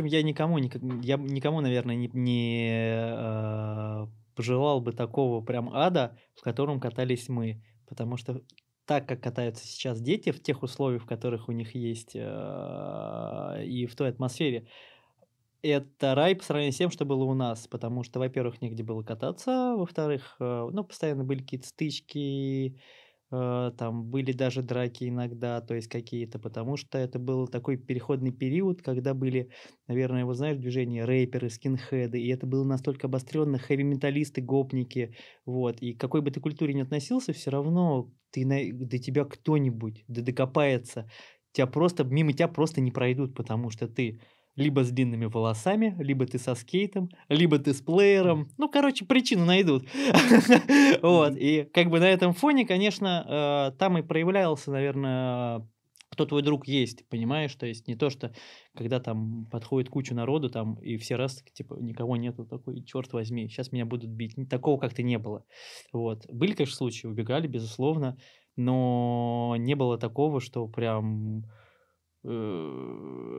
общем, я никому, я никому, наверное, не, не э, пожелал бы такого прям ада, в котором катались мы. Потому что так, как катаются сейчас дети, в тех условиях, в которых у них есть, э, и в той атмосфере, это рай по сравнению с тем, что было у нас, потому что, во-первых, негде было кататься, во-вторых, э, ну, постоянно были какие-то стычки, Э, там были даже драки иногда, то есть какие-то, потому что это был такой переходный период, когда были, наверное, вот знаешь, движение рэперы, скинхеды, и это было настолько обостренно, хэви-металлисты, гопники, вот, и к какой бы ты культуре ни относился, все равно ты на... до тебя кто-нибудь да докопается, тебя просто, мимо тебя просто не пройдут, потому что ты либо с длинными волосами, либо ты со скейтом, либо ты с плеером. Ну, короче, причину найдут. Вот, и как бы на этом фоне, конечно, э, там и проявлялся, наверное, кто твой друг есть, понимаешь? То есть не то, что когда там подходит куча народу, там и все раз, типа, никого нету, такой, черт возьми, сейчас меня будут бить. Такого как-то не было. Вот. Были, конечно, случаи, убегали, безусловно, но не было такого, что прям э,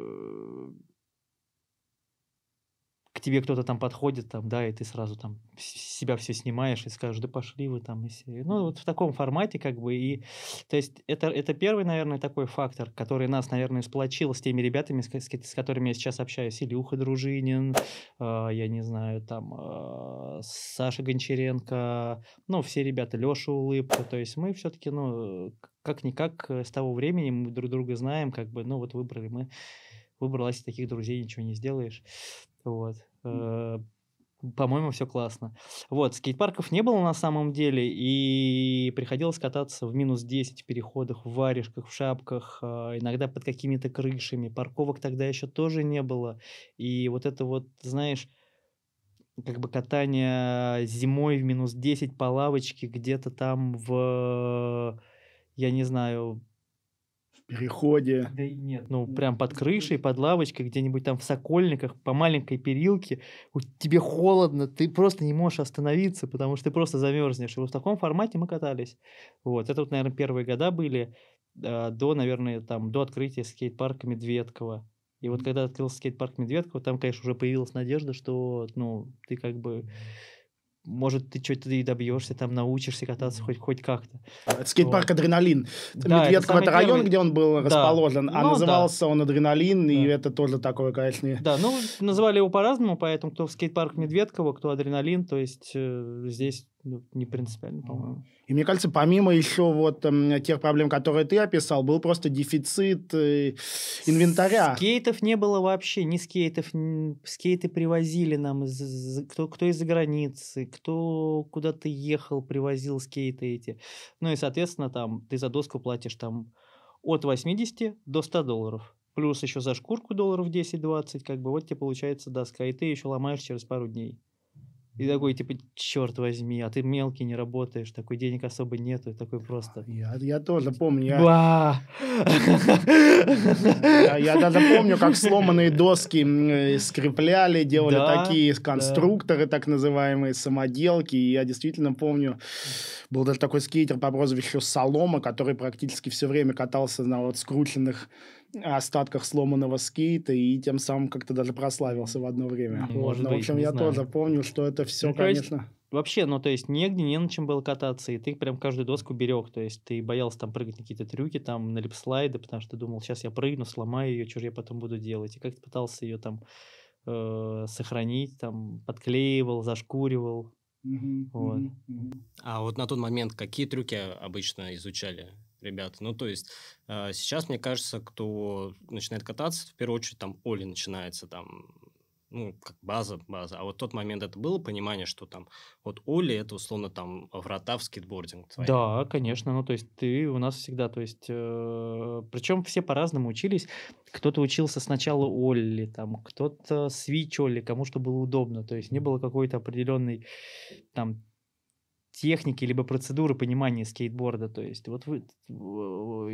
к тебе кто-то там подходит, там, да, и ты сразу там себя все снимаешь и скажешь, да пошли вы там. И все. Ну, вот в таком формате как бы. И, то есть это, это первый, наверное, такой фактор, который нас, наверное, сплочил с теми ребятами, с, с, которыми я сейчас общаюсь. Илюха Дружинин, э, я не знаю, там, э, Саша Гончаренко, ну, все ребята, Леша Улыбка. То есть мы все-таки, ну, как-никак э, с того времени мы друг друга знаем, как бы, ну, вот выбрали мы выбралась из таких друзей, ничего не сделаешь. Вот. Э, по-моему, все классно. Вот, скейтпарков не было на самом деле, и приходилось кататься в минус 10 переходах, в варежках, в шапках, а, иногда под какими-то крышами. Парковок тогда еще тоже не было. И вот это вот, знаешь, как бы катание зимой в минус 10 по лавочке где-то там в, я не знаю, переходе. Да и нет, ну, ну прям под крышей, под лавочкой, где-нибудь там в Сокольниках, по маленькой перилке, у тебе холодно, ты просто не можешь остановиться, потому что ты просто замерзнешь. И вот в таком формате мы катались. Вот, это вот, наверное, первые года были а, до, наверное, там, до открытия скейт-парка Медведкова. И вот когда открылся скейт-парк Медведкова, там, конечно, уже появилась надежда, что, ну, ты как бы может, ты что-то и добьешься, там научишься кататься хоть, хоть как-то. скейт «Адреналин». Да, Медведков это, это район, первый... где он был да. расположен, а ну, назывался да. он «Адреналин», да. и это тоже такое, конечно... Да, ну, называли его по-разному, поэтому кто в скейт-парк кто «Адреналин», то есть э, здесь ну, не принципиально, по-моему. И мне кажется, помимо еще вот э, тех проблем, которые ты описал, был просто дефицит э, инвентаря. Скейтов не было вообще, ни скейтов. Ни... Скейты привозили нам, из, кто, кто из-за границы, кто куда-то ехал, привозил скейты эти. Ну и, соответственно, там ты за доску платишь там от 80 до 100 долларов. Плюс еще за шкурку долларов 10-20, как бы вот тебе получается доска, и ты еще ломаешь через пару дней. И такой, типа, черт возьми, а ты мелкий не работаешь, такой денег особо нету, такой просто. Я, я тоже помню. Я... я, я даже помню, как сломанные доски скрепляли, делали да, такие конструкторы, да. так называемые, самоделки. И я действительно помню, был даже такой скейтер по прозвищу Солома, который практически все время катался на вот скрученных остатках сломанного скейта и тем самым как-то даже прославился в одно время. Ну, может вот. быть, в общем, я знаю. тоже помню, что это все, ну, конечно... Есть, вообще, ну, то есть, негде, не на чем было кататься, и ты прям каждую доску берег, то есть, ты боялся там прыгать на какие-то трюки, там, на липслайды, потому что ты думал, сейчас я прыгну, сломаю ее, что же я потом буду делать, и как ты пытался ее там э, сохранить, там, подклеивал, зашкуривал, Mm-hmm. Вот. Mm-hmm. А вот на тот момент какие трюки обычно изучали? ребята. Ну, то есть э, сейчас, мне кажется, кто начинает кататься, в первую очередь там Оли начинается, там, ну, как база, база. А вот тот момент это было понимание, что там вот Оли это условно там врата в скейтбординг. Твои. Да, конечно. Ну, то есть ты у нас всегда, то есть, э, причем все по-разному учились. Кто-то учился сначала Оли, там, кто-то свич Оли, кому что было удобно. То есть не было какой-то определенной там техники, либо процедуры понимания скейтборда. То есть вот вы,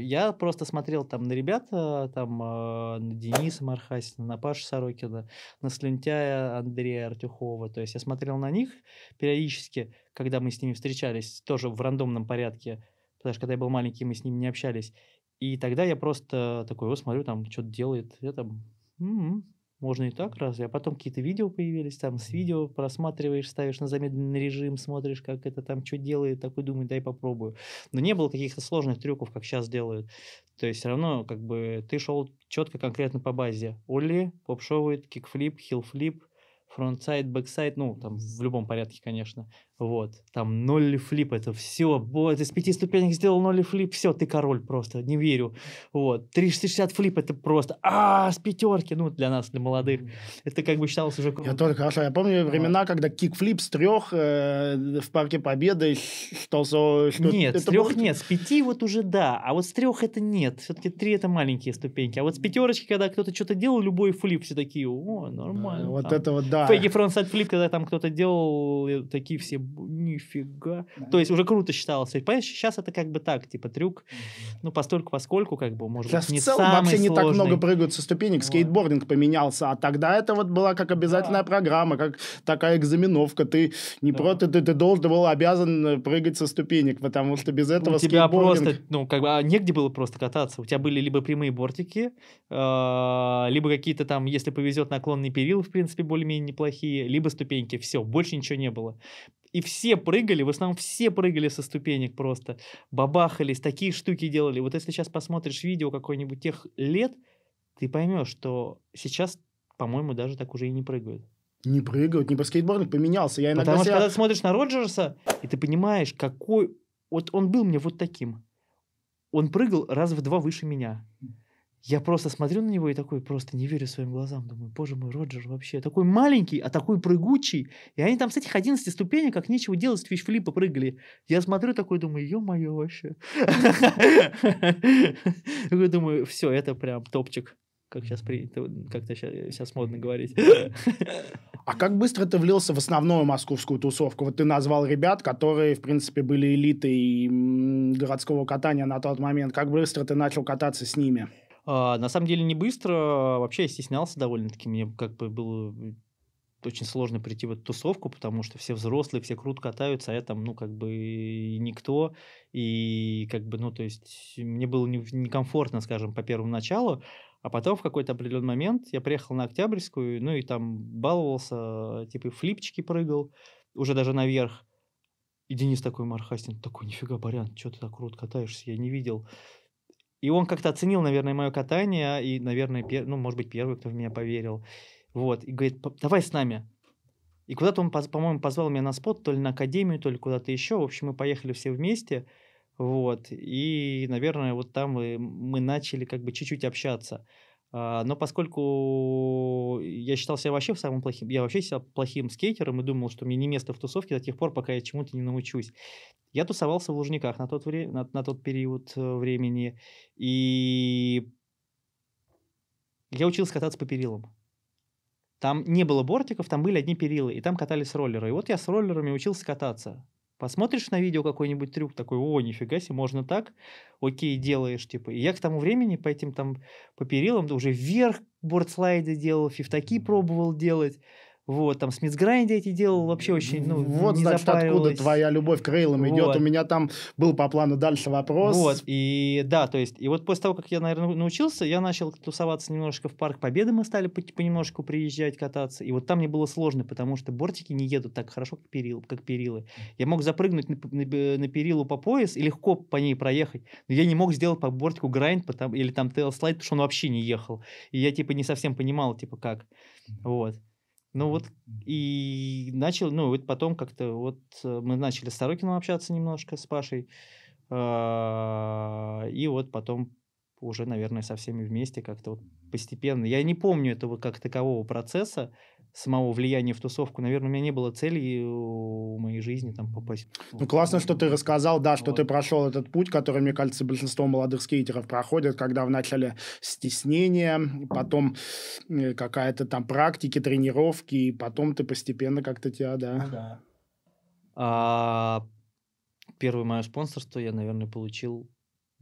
я просто смотрел там на ребят, там а, на Дениса Мархасина, на Пашу Сорокина, на Слюнтяя Андрея Артюхова. То есть я смотрел на них периодически, когда мы с ними встречались, тоже в рандомном порядке, потому что когда я был маленький, мы с ними не общались. И тогда я просто такой, вот смотрю, там что-то делает, я там, м-м, можно и так разве? а потом какие-то видео появились, там с видео просматриваешь, ставишь на замедленный режим, смотришь, как это там что делает, такой думаю, дай попробую. Но не было каких-то сложных трюков, как сейчас делают. То есть все равно как бы ты шел четко конкретно по базе. Олли, попшовый, кикфлип, хилфлип, фронтсайд, бэксайд, ну, там в любом порядке, конечно. Вот, там ноль флип, это все, вот, из пяти ступенек сделал ноль флип, все, ты король просто, не верю. Вот, 360 флип, это просто, а, с пятерки, ну, для нас, для молодых, это как бы считалось уже Я тоже хорошо, я помню времена, когда кик-флип с трех э, в Парке Победы что Что нет, с трех было... нет, с пяти вот уже да, а вот с трех это нет, все-таки три это маленькие ступеньки, а вот с пятерочки, когда кто-то что-то делал, любой флип, все такие, о, нормально. А, вот это вот, да. Фейки фронтсайд флип, когда там кто-то делал, такие все нифига. Да. То есть уже круто считалось. Понимаешь, сейчас это как бы так, типа трюк, ну, постольку, поскольку, как бы, может сейчас быть, не в целом вообще сложный. не так много прыгают со ступенек, вот. скейтбординг поменялся, а тогда это вот была как обязательная да. программа, как такая экзаменовка, ты не да. просто, ты, ты должен был обязан э, прыгать со ступенек, потому что без ну, этого У тебя просто, ну, как бы, а негде было просто кататься, у тебя были либо прямые бортики, а, либо какие-то там, если повезет, наклонные перила, в принципе, более-менее неплохие, либо ступеньки, все, больше ничего не было. И все прыгали, в основном все прыгали со ступенек просто, бабахались, такие штуки делали. Вот если сейчас посмотришь видео какой-нибудь тех лет, ты поймешь, что сейчас, по-моему, даже так уже и не прыгают. Не прыгают, не по скейтбординг поменялся. Я иногда Потому себя... что когда ты смотришь на Роджерса, и ты понимаешь, какой... Вот он был мне вот таким. Он прыгал раз в два выше меня. Я просто смотрю на него и такой просто не верю своим глазам. Думаю, боже мой, Роджер вообще такой маленький, а такой прыгучий. И они там с этих 11 ступеней, как нечего делать, с фишфлипа прыгали. Я смотрю такой, думаю, ё-моё вообще. Такой думаю, все, это прям топчик. Как сейчас принято, как-то сейчас э, модно говорить. А как быстро ты влился в основную московскую тусовку? Вот ты назвал ребят, которые, в принципе, были элитой городского катания на тот момент. Как быстро ты начал кататься с ними? А, на самом деле не быстро. Вообще я стеснялся довольно-таки. Мне как бы было э, очень сложно прийти в эту тусовку, потому что все взрослые, все круто катаются, а я там, ну, как бы никто. И как бы, ну, то есть мне было некомфортно, скажем, по первому началу. А потом в какой-то определенный момент я приехал на Октябрьскую, ну, и там баловался, типа, флипчики прыгал, уже даже наверх. И Денис такой, Мархастин, такой, нифига, Барян, что ты так круто катаешься, я не видел. И он как-то оценил, наверное, мое катание, и, наверное, пер... ну, может быть, первый, кто в меня поверил. Вот, и говорит, давай с нами. И куда-то он, по-моему, позвал меня на спот, то ли на академию, то ли куда-то еще. В общем, мы поехали все вместе. Вот, и, наверное, вот там э, мы, мы начали как бы чуть-чуть общаться. А, но поскольку я считал себя вообще самым плохим, я вообще себя плохим скейтером и думал, что мне не место в тусовке до тех пор, пока я чему-то не научусь. Я тусовался в Лужниках на тот, вре- на, на тот период э, времени, и я учился кататься по перилам. Там не было бортиков, там были одни перилы, и там катались роллеры. И вот я с роллерами учился кататься. Посмотришь на видео какой-нибудь трюк, такой, о, нифига себе, можно так, окей, делаешь, типа. И я к тому времени по этим там, по перилам, уже вверх бордслайды делал, фифтаки пробовал делать, вот, там Смитсграйнд я эти делал вообще очень, ну, Вот, не значит, откуда твоя любовь к рейлам вот. идет. У меня там был по плану дальше вопрос. Вот, и да, то есть, и вот после того, как я, наверное, научился, я начал тусоваться немножко в Парк Победы, мы стали понемножку приезжать кататься, и вот там мне было сложно, потому что бортики не едут так хорошо, как, перил, как перилы. Я мог запрыгнуть на, на, на перилу по пояс и легко по ней проехать, но я не мог сделать по бортику грайнд потому, или там тейл слайд, потому что он вообще не ехал. И я, типа, не совсем понимал, типа, как. Вот. Ну вот и начал, ну вот потом как-то вот э, мы начали с Сорокином общаться немножко с Пашей, а, и вот потом уже, наверное, со всеми вместе как-то вот постепенно. Я не помню этого как такового процесса, самого влияния в тусовку. Наверное, у меня не было цели у моей жизни там попасть. Ну, классно, что ты рассказал, да, что вот. ты прошел этот путь, который, мне кажется, большинство молодых скейтеров проходят, когда вначале стеснение, потом э, какая-то там практики, тренировки, и потом ты постепенно как-то тебя, да. Ну, да. А, первое мое спонсорство я, наверное, получил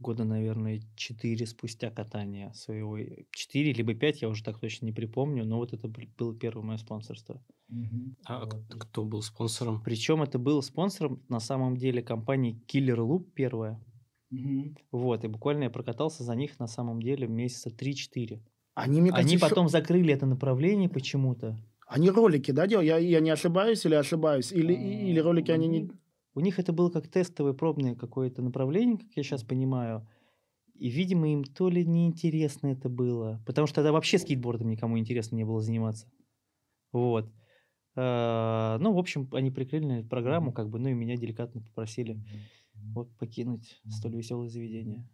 года, наверное, 4 спустя катания своего. 4 э, либо 5, я уже так точно не припомню, но вот это было первое мое спонсорство. Угу. А вот. кто был спонсором? Причем это был спонсором на самом деле компании Killer Loop первая. Угу. Вот, и буквально я прокатался за них на самом деле месяца 3-4. Они, мне кажется, Они потом еще... закрыли это направление почему-то. Они ролики, да, делали? Я, я не ошибаюсь или ошибаюсь? Или, или а, ролики они не... Ну, у них это было как тестовое, пробное какое-то направление, как я сейчас понимаю. И, видимо, им то ли неинтересно это было. Потому что тогда вообще скейтбордом никому интересно не было заниматься. Вот. А, ну, в общем, они приклеили программу, как бы, ну и меня деликатно попросили вот покинуть столь веселое заведение.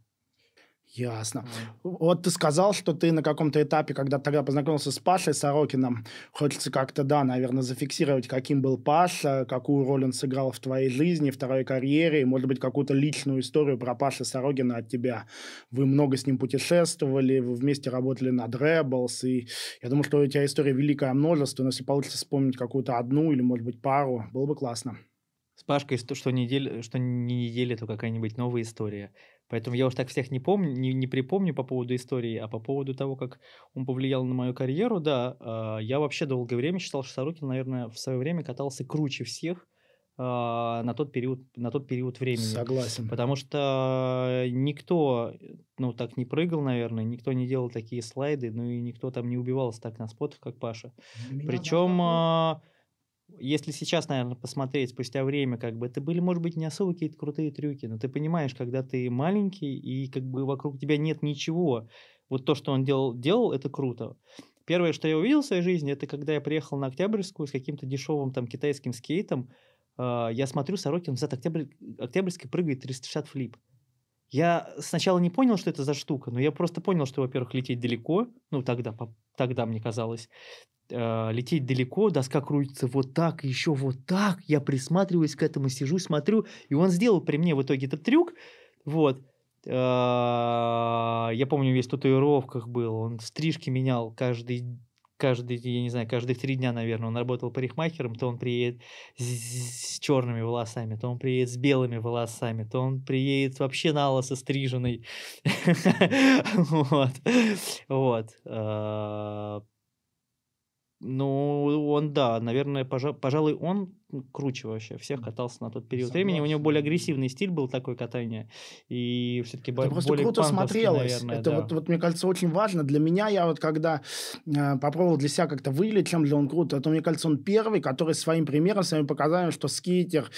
Ясно. Вот ты сказал, что ты на каком-то этапе, когда тогда познакомился с Пашей Сорокином, хочется как-то, да, наверное, зафиксировать, каким был Паша, какую роль он сыграл в твоей жизни, второй карьере, и, может быть, какую-то личную историю про Пашу Сорокина от тебя. Вы много с ним путешествовали, вы вместе работали над Rebels, и я думаю, что у тебя история великое множество, но если получится вспомнить какую-то одну или, может быть, пару, было бы классно. С Пашкой что, что, неделя, что не неделя, то какая-нибудь новая история. Поэтому я уж так всех не помню, не, не припомню по поводу истории, а по поводу того, как он повлиял на мою карьеру, да, а, я вообще долгое время считал, что Сорокин, наверное, в свое время катался круче всех, а, на тот период, на тот период времени. Согласен. Потому что никто, ну, так не прыгал, наверное, никто не делал такие слайды, ну, и никто там не убивался так на спотах, как Паша. Меня Причем... Даже если сейчас, наверное, посмотреть спустя время, как бы это были, может быть, не особо какие-то крутые трюки, но ты понимаешь, когда ты маленький и как бы вокруг тебя нет ничего, вот то, что он делал, делал, это круто. Первое, что я увидел в своей жизни, это когда я приехал на Октябрьскую с каким-то дешевым там китайским скейтом, а, я смотрю, Сорокин за Октябрь, Октябрьский прыгает 360 флип. Я сначала не понял, что это за штука, но я просто понял, что, во-первых, лететь далеко, ну тогда, тогда мне казалось, э, лететь далеко, доска крутится вот так, еще вот так, я присматриваюсь к этому, сижу, смотрю, и он сделал при мне в итоге этот трюк, вот. Э, я помню, весь в татуировках был, он стрижки менял каждый каждый, я не знаю, каждых три дня, наверное, он работал парикмахером, то он приедет с, с черными волосами, то он приедет с белыми волосами, то он приедет вообще на лосо стриженный. Вот. Вот. А, ну, он, да, наверное, пожалуй, он ну, круче вообще всех катался на тот период Согласен. времени. У него более агрессивный стиль был такой катания. И все-таки это просто более круто смотрелось. Наверное, это да. вот, вот, мне кажется, очень важно. Для меня, я вот когда э, попробовал для себя как-то выявить, чем для он круто, это, мне кажется, он первый, который своим примером, своим показанием, что скейтер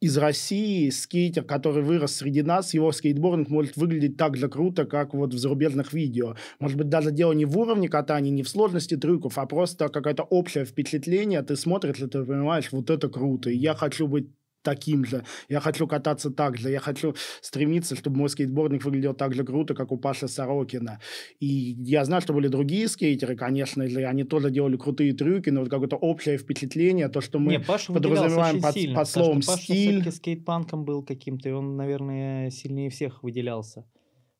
из России, скейтер, который вырос среди нас, его скейтбординг может выглядеть так же круто, как вот в зарубежных видео. Может быть, даже дело не в уровне катания, не в сложности трюков, а просто какое-то общее впечатление. Ты смотришь, и ты понимаешь, вот это круто, и я хочу быть таким же, я хочу кататься так же, я хочу стремиться, чтобы мой скейтбординг выглядел так же круто, как у Паши Сорокина. И я знаю, что были другие скейтеры, конечно же, они тоже делали крутые трюки, но вот какое-то общее впечатление, то, что мы Не, Паша подразумеваем под, сильно, под словом потому, что Паша стиль. Паша все-таки скейтпанком был каким-то, и он, наверное, сильнее всех выделялся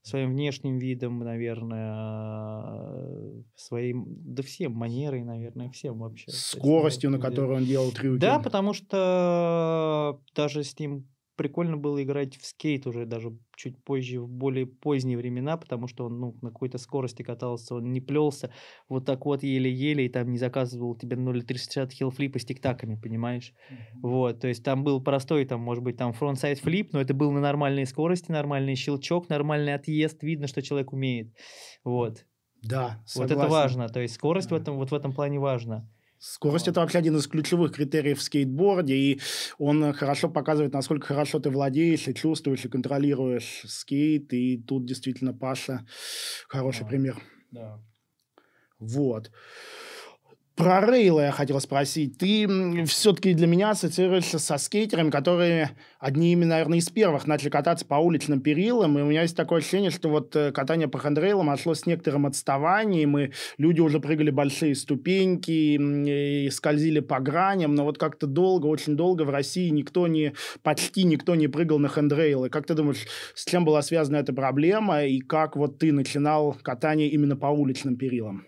своим внешним видом, наверное, э, своим, да всем манерой, наверное, всем вообще. Скоростью, есть, ну, на которую он делал трюки. Да, потому что э, даже с ним прикольно было играть в скейт уже даже чуть позже, в более поздние времена, потому что он ну, на какой-то скорости катался, он не плелся вот так вот еле-еле, и там не заказывал тебе 0.360 хилфлипа с тиктаками, понимаешь? Mm-hmm. Вот, то есть там был простой, там, может быть, там фронтсайд флип, но это был на нормальной скорости, нормальный щелчок, нормальный отъезд, видно, что человек умеет. Вот. Да, согласен. Вот это важно, то есть скорость mm-hmm. в этом, вот в этом плане важна. Скорость это вообще один из ключевых критериев в скейтборде, и он хорошо показывает, насколько хорошо ты владеешь и чувствуешь и контролируешь скейт, и тут действительно Паша хороший да. пример. Да. Вот. Про Рейла я хотел спросить. Ты все-таки для меня ассоциируешься со скейтерами, которые одними, наверное, из первых начали кататься по уличным перилам, и у меня есть такое ощущение, что вот э, катание по хендрейлам отшло с некоторым отставанием, и люди уже прыгали большие ступеньки и скользили по граням, но вот как-то долго, очень долго в России никто не, почти никто не прыгал на хендрейлы. Как ты думаешь, с чем была связана эта проблема, и как вот ты начинал катание именно по уличным перилам?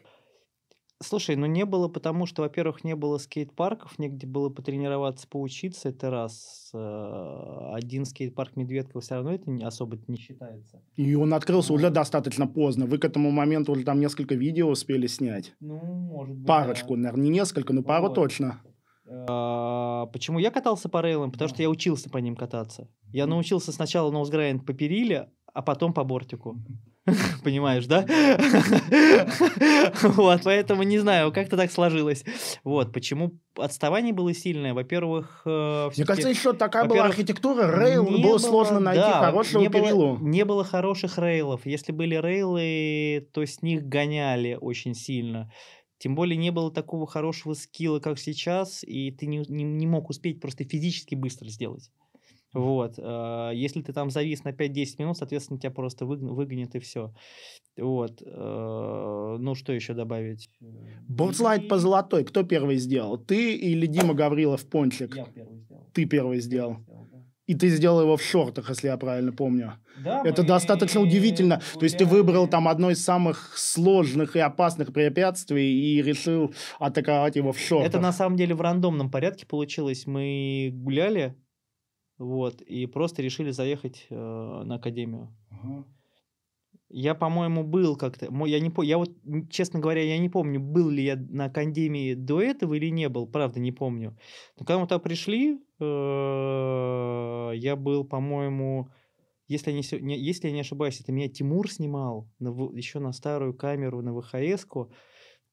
Слушай, ну не было, потому что, во-первых, не было скейт-парков, негде было потренироваться, поучиться, это раз. Э, один скейт-парк Медведкова все равно это особо не считается. И он открылся уже достаточно поздно. Вы к этому моменту уже там несколько видео успели снять. Ну, может быть. Парочку, да. наверное, не несколько, но пару вот. точно. А, почему я катался по рейлам? Потому что я учился по ним кататься. Я научился сначала ноузграйнд по периле, а потом по бортику. Понимаешь, да? вот, поэтому не знаю, как-то так сложилось. Вот, почему отставание было сильное, во-первых... Э, Мне кажется, еще такая была архитектура, рейл было, было сложно найти да, хорошую не перилу. Было, не было хороших рейлов. Если были рейлы, то с них гоняли очень сильно. Тем более не было такого хорошего скилла, как сейчас, и ты не, не, не мог успеть просто физически быстро сделать. Вот. Э, если ты там завис на 5-10 минут, соответственно, тебя просто выгонят и все. Вот. Э, ну, что еще добавить? Ботслайд по золотой. Кто первый сделал? Ты или Дима Гаврилов Пончик? Я первый сделал. Ты первый сделал. И ты сделал его в шортах, если я правильно помню. Да, это мы... достаточно удивительно. Гуляли. То есть ты выбрал там одно из самых сложных и опасных препятствий и решил атаковать его в шортах. Это на самом деле в рандомном порядке получилось. Мы гуляли, вот, и просто решили заехать э, на академию. Ага. Я, по-моему, был как-то. Я не помню. Я вот, честно говоря, я не помню, был ли я на академии до этого или не был. Правда, не помню. Но когда мы туда пришли, э, я был, по-моему, если я не, если я не ошибаюсь, это меня Тимур снимал на, еще на старую камеру, на ВХС-ку.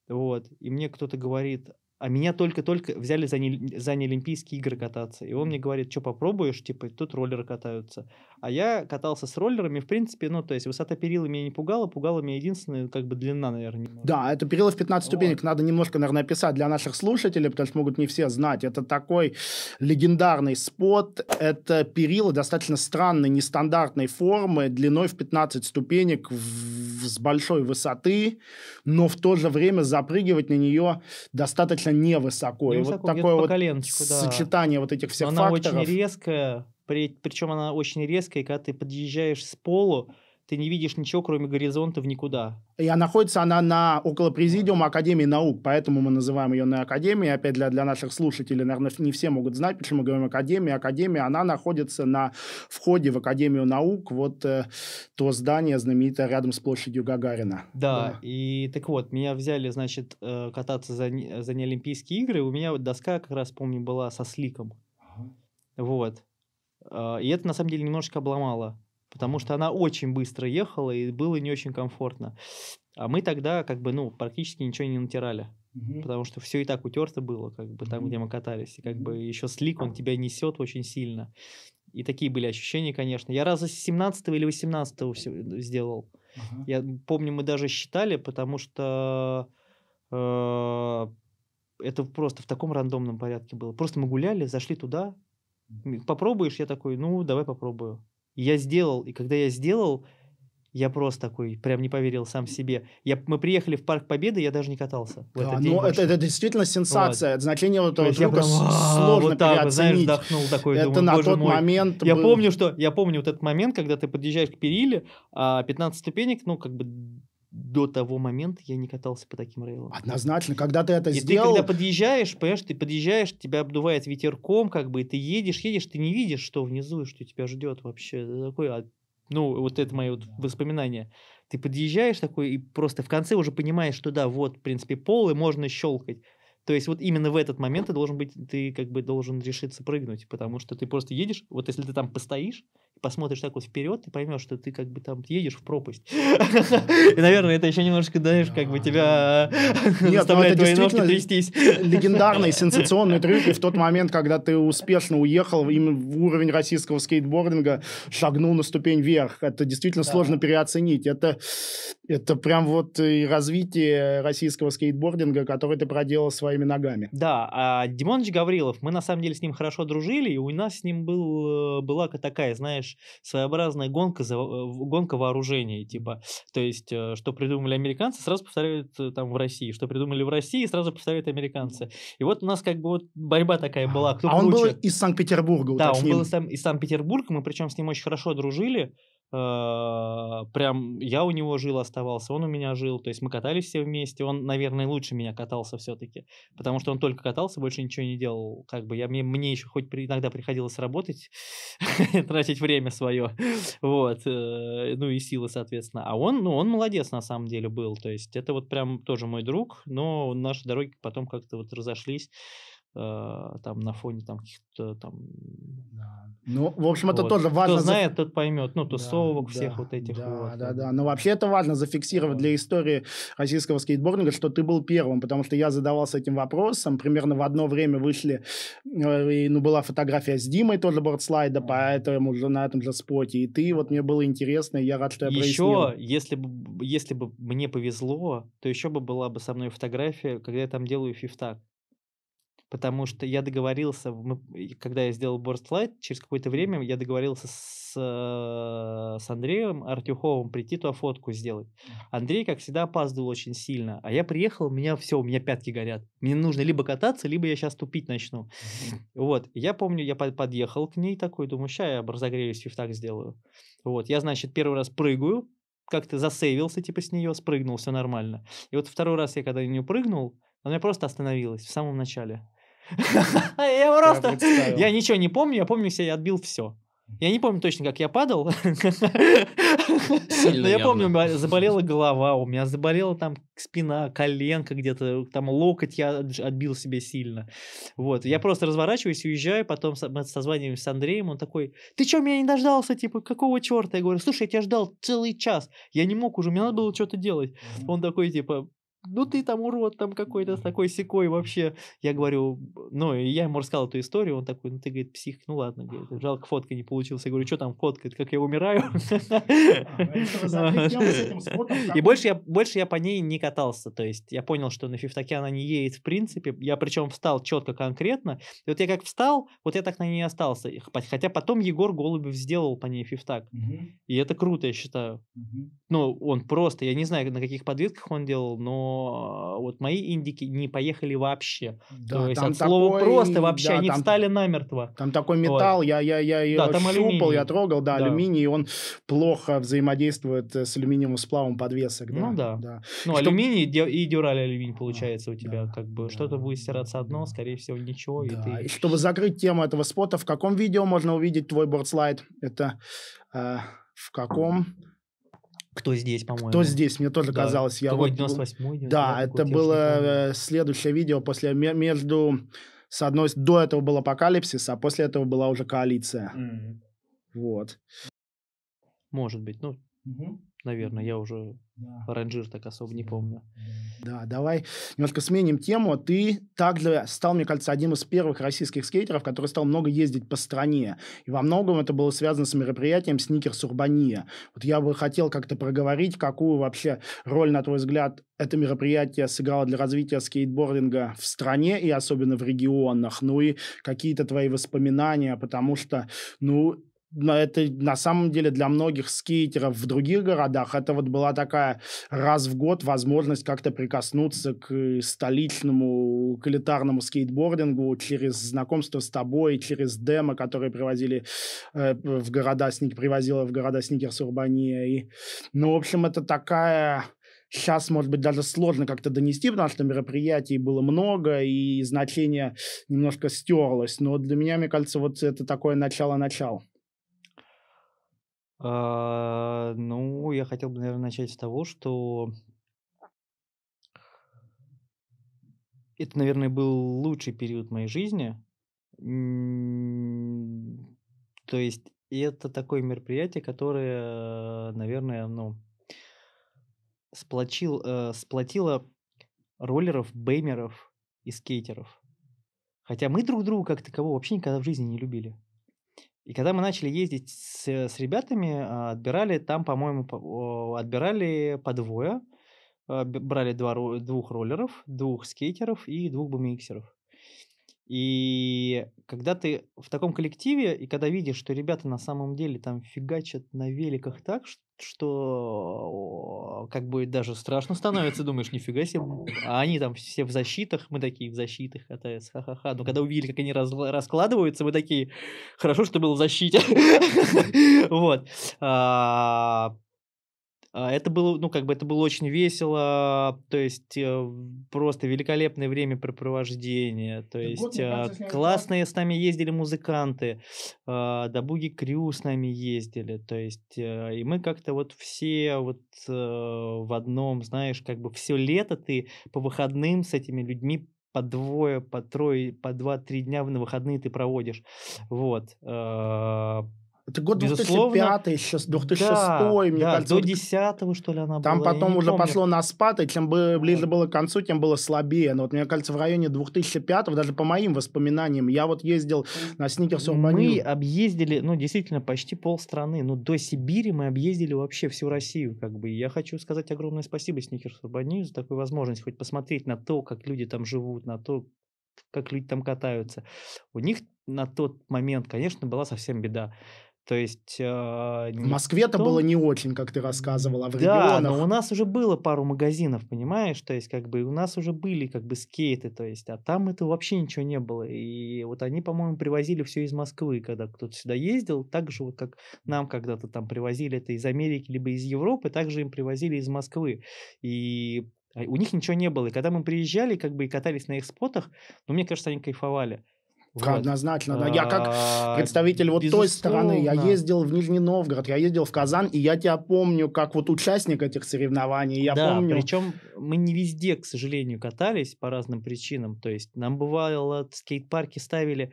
Вот. И мне кто-то говорит, а меня только-только взяли за, не, за неолимпийские игры кататься. И он мне говорит, что попробуешь, типа, тут роллеры катаются. А я катался с роллерами, в принципе, ну, то есть высота перила меня не пугала, пугала меня единственная, как бы, длина, наверное. Немного. Да, это перила в 15 вот. ступенек, надо немножко, наверное, описать для наших слушателей, потому что могут не все знать. Это такой легендарный спот, это перила достаточно странной, нестандартной формы, длиной в 15 ступенек, в, с большой высоты, но в то же время запрыгивать на нее достаточно достаточно невысоко. невысоко ну, и вот такое вот да. сочетание вот этих всех Но факторов. Она очень резкая, при, причем она очень резкая, и когда ты подъезжаешь с полу, ты не видишь ничего, кроме горизонта в никуда. И находится она на около президиума Академии наук, поэтому мы называем ее на Академии. Опять для, для наших слушателей, наверное, не все могут знать, почему мы говорим Академия. Академия, она находится на входе в Академию наук, вот э, то здание знаменитое рядом с площадью Гагарина. Да, да. и так вот, меня взяли, значит, э, кататься за, за неолимпийские игры. У меня вот доска, как раз помню, была со сликом. Ага. Вот. Э, и это, на самом деле, немножко обломало потому что она очень быстро ехала, и было не очень комфортно. А мы тогда как бы, ну, практически ничего не натирали. Угу. Потому что все и так утерто было, как бы там, угу. где мы катались. И как бы еще слик, он тебя несет очень сильно. И такие были ощущения, конечно. Я раза 17 или 18 э, сделал. Угу. Я помню, мы даже считали, потому что э, это просто в таком рандомном порядке было. Просто мы гуляли, зашли туда. Попробуешь? Я такой, ну, давай попробую я сделал, и когда я сделал, я просто такой, прям не поверил сам себе. Я, мы приехали в Парк Победы, я даже не катался. В да, ну день. это, это действительно сенсация. Вот. Значение вот этого друга прям, «А, сложно вот так, знаешь, вдохнул такой, Это думаю, на тот мой. момент я был... помню, что Я помню вот этот момент, когда ты подъезжаешь к периле, а 15 ступенек, ну как бы до того момента я не катался по таким рейлам. Однозначно, когда ты это и сделал... ты, когда подъезжаешь, понимаешь, ты подъезжаешь, тебя обдувает ветерком, как бы, и ты едешь, едешь, ты не видишь, что внизу, и что тебя ждет вообще. Это такое, ну, вот это мои вот воспоминания. Ты подъезжаешь такой, и просто в конце уже понимаешь, что да, вот, в принципе, пол, и можно щелкать. То есть вот именно в этот момент ты должен быть, ты как бы должен решиться прыгнуть, потому что ты просто едешь, вот если ты там постоишь, посмотришь так вот вперед, ты поймешь, что ты как бы там едешь в пропасть. И, наверное, это еще немножко, знаешь, как бы тебя заставляет твои ножки трястись. легендарный, сенсационный трюк. И в тот момент, когда ты успешно уехал в уровень российского скейтбординга, шагнул на ступень вверх. Это действительно сложно переоценить. Это, это прям вот развитие российского скейтбординга, который ты проделал своей своими ногами. Да, а Димонович Гаврилов, мы на самом деле с ним хорошо дружили, и у нас с ним был, э, была такая, знаешь, своеобразная гонка, за, э, гонка вооружений, типа, то есть, э, что придумали американцы, сразу повторяют там в России, что придумали в России, сразу повторяют американцы. И вот у нас как бы вот борьба такая была, кто А круче. он был из Санкт-Петербурга, Да, уточним. он был из, из Санкт-Петербурга, мы причем с ним очень хорошо дружили, а, прям я у него жил, оставался, он у меня жил, то есть мы катались все вместе, он, наверное, лучше меня катался все-таки, потому что он только катался, больше ничего не делал, как бы я, мне, мне еще хоть при, иногда приходилось работать, тратить время свое, вот, э, ну и силы, соответственно, а он, ну, он молодец на самом деле был, то есть это вот прям тоже мой друг, но наши дороги потом как-то вот разошлись, Э, там на фоне там каких-то там... Да. Ну, в общем, это вот. тоже важно... Кто знает, тот поймет. Ну, тусовок да, всех да, вот этих. Да, вот. да, да. Но вообще это важно зафиксировать для истории российского скейтбординга, что ты был первым, потому что я задавался этим вопросом. Примерно в одно время вышли... Э, и Ну, была фотография с Димой тоже бордслайда, поэтому уже на этом же споте. И ты, вот мне было интересно, и я рад, что я прояснил. Еще, если бы, если бы мне повезло, то еще бы была бы со мной фотография, когда я там делаю фифтак потому что я договорился, мы, когда я сделал Борст Лайт, через какое-то время я договорился с, э, с Андреем Артюховым прийти туда фотку сделать. Андрей, как всегда, опаздывал очень сильно, а я приехал, у меня все, у меня пятки горят. Мне нужно либо кататься, либо я сейчас тупить начну. Вот, я помню, я подъехал к ней такой, думаю, ща я разогреюсь, фифтак сделаю. Вот, я, значит, первый раз прыгаю, как-то засейвился типа с нее, спрыгнул, все нормально. И вот второй раз я когда не прыгнул, она просто остановилась в самом начале. Я просто... Я ничего не помню, я помню себя, я отбил все. Я не помню точно, как я падал. Но я помню, у меня заболела голова, у меня заболела там спина, коленка где-то, там локоть я отбил себе сильно. Вот, я просто разворачиваюсь, уезжаю, потом мы созваниваемся с Андреем, он такой, ты что, меня не дождался, типа, какого черта? Я говорю, слушай, я тебя ждал целый час, я не мог уже, мне надо было что-то делать. Он такой, типа, ну ты там урод там какой-то такой секой вообще. Я говорю, ну, я ему рассказал эту историю, он такой, ну ты, говорит, псих, ну ладно, говорит, жалко, фотка не получилась. Я говорю, что там фотка, это как я умираю. А, ну, и больше я, больше я по ней не катался, то есть я понял, что на фифтаке она не едет в принципе, я причем встал четко конкретно, и вот я как встал, вот я так на ней остался, хотя потом Егор Голубев сделал по ней фифтак, и это круто, я считаю. Ну, он просто, я не знаю, на каких подвидках он делал, но Э, вот мои индики не поехали вообще. Да, То есть от такой, слова просто вообще да, они там, встали намертво. Там такой металл, вот. я, я, я да, щупал, алюминий. я трогал, да, да, алюминий, он плохо взаимодействует э, с алюминиевым сплавом подвесок. Да, ну да. да. Ну, Что... алюминий и дюраль алюминий а, получается а, у тебя, да, как бы да, что-то будет стираться одно, да. скорее всего, ничего. Да. И ты... Чтобы закрыть тему этого спота, в каком видео можно увидеть твой бордслайд? Это э, в каком? Кто здесь, по-моему? Кто здесь, мне тоже да. казалось. Я вот... 98 -й, Да, это было тем, э, следующее видео после между... С одной... До этого был апокалипсис, а после этого была уже коалиция. Mm. Вот. Может быть, ну... Угу. Наверное, я уже да. ранжир так особо не помню. Да, давай немножко сменим тему. Ты также стал, мне кажется, одним из первых российских скейтеров, который стал много ездить по стране. И во многом это было связано с мероприятием «Сникерс Урбания». Вот я бы хотел как-то проговорить, какую вообще роль, на твой взгляд, это мероприятие сыграло для развития скейтбординга в стране и особенно в регионах. Ну и какие-то твои воспоминания, потому что, ну, это на самом деле для многих скейтеров в других городах это вот была такая раз в год возможность как-то прикоснуться к э, столичному к элитарному скейтбордингу через знакомство с тобой, через демо, которые привозили э, в города, привозила в города Сникерс Урбания. И, ну, в общем, это такая сейчас, может быть, даже сложно как-то донести, потому что мероприятий было много, и значение немножко стерлось. Но для меня, мне кажется, вот это такое начало-начало. А, ну, я хотел бы, наверное, начать с того, что это, наверное, был лучший период моей жизни. То есть это такое мероприятие, которое, наверное, ну, сплочил, э, сплотило роллеров, беймеров и скейтеров. Хотя мы друг друга как такового вообще никогда в жизни не любили. И когда мы начали ездить с, э, с ребятами, а, отбирали там, по-моему, отбирали по двое. Э, брали два, двух роллеров, двух скейтеров и двух бумиксеров. И когда ты в таком коллективе, и когда видишь, что ребята на самом деле там фигачат на великах так, что как бы даже страшно становится, думаешь, нифига себе, а они там все в защитах, мы такие в защитах катаются, ха-ха-ха. Но когда увидели, как они раз, раскладываются, мы такие, хорошо, что был в защите. Вот. А, а, это было, ну, как бы это было очень весело, то есть э, просто великолепное времяпрепровождение, то есть а, классные с нами ездили музыканты, а, Дабуги Крю с нами ездили, то есть и мы как-то вот все вот э, в одном, знаешь, как бы все лето ты по выходным с этими людьми по двое, по трое, по два-три дня на выходные ты проводишь. Вот. Это год 2005, Безусловно, 2006, 2006 да, мне да, кажется. до 10 что ли, она там была. Там потом уже помню. пошло на спад, и чем ближе было к концу, тем было слабее. Но вот, мне кажется, в районе 2005, даже по моим воспоминаниям, я вот ездил на сникерс Мы объездили, ну, действительно, почти полстраны. Ну, до Сибири мы объездили вообще всю Россию, как бы. И я хочу сказать огромное спасибо сникерс Урбанию за такую возможность хоть посмотреть на то, как люди там живут, на то, как люди там катаются. У них на тот момент, конечно, была совсем беда. То есть... Э, в Москве-то том... было не очень, как ты рассказывал, а в да, регионах. Да, но у нас уже было пару магазинов, понимаешь? То есть как бы у нас уже были как бы скейты, то есть, а там это вообще ничего не было. И вот они, по-моему, привозили все из Москвы, когда кто-то сюда ездил, так же вот как нам когда-то там привозили это из Америки, либо из Европы, также им привозили из Москвы. И а, у них ничего не было. И когда мы приезжали, как бы и катались на их спотах, ну, мне кажется, они кайфовали. Вот. Однозначно, да. Я как а, представитель вот Безусловно. той стороны, я ездил в Нижний Новгород, я ездил в Казань, и я тебя помню как вот участник этих соревнований. Я да, помню... причем мы не везде, к сожалению, катались по разным причинам. То есть нам бывало, скейт-парки ставили...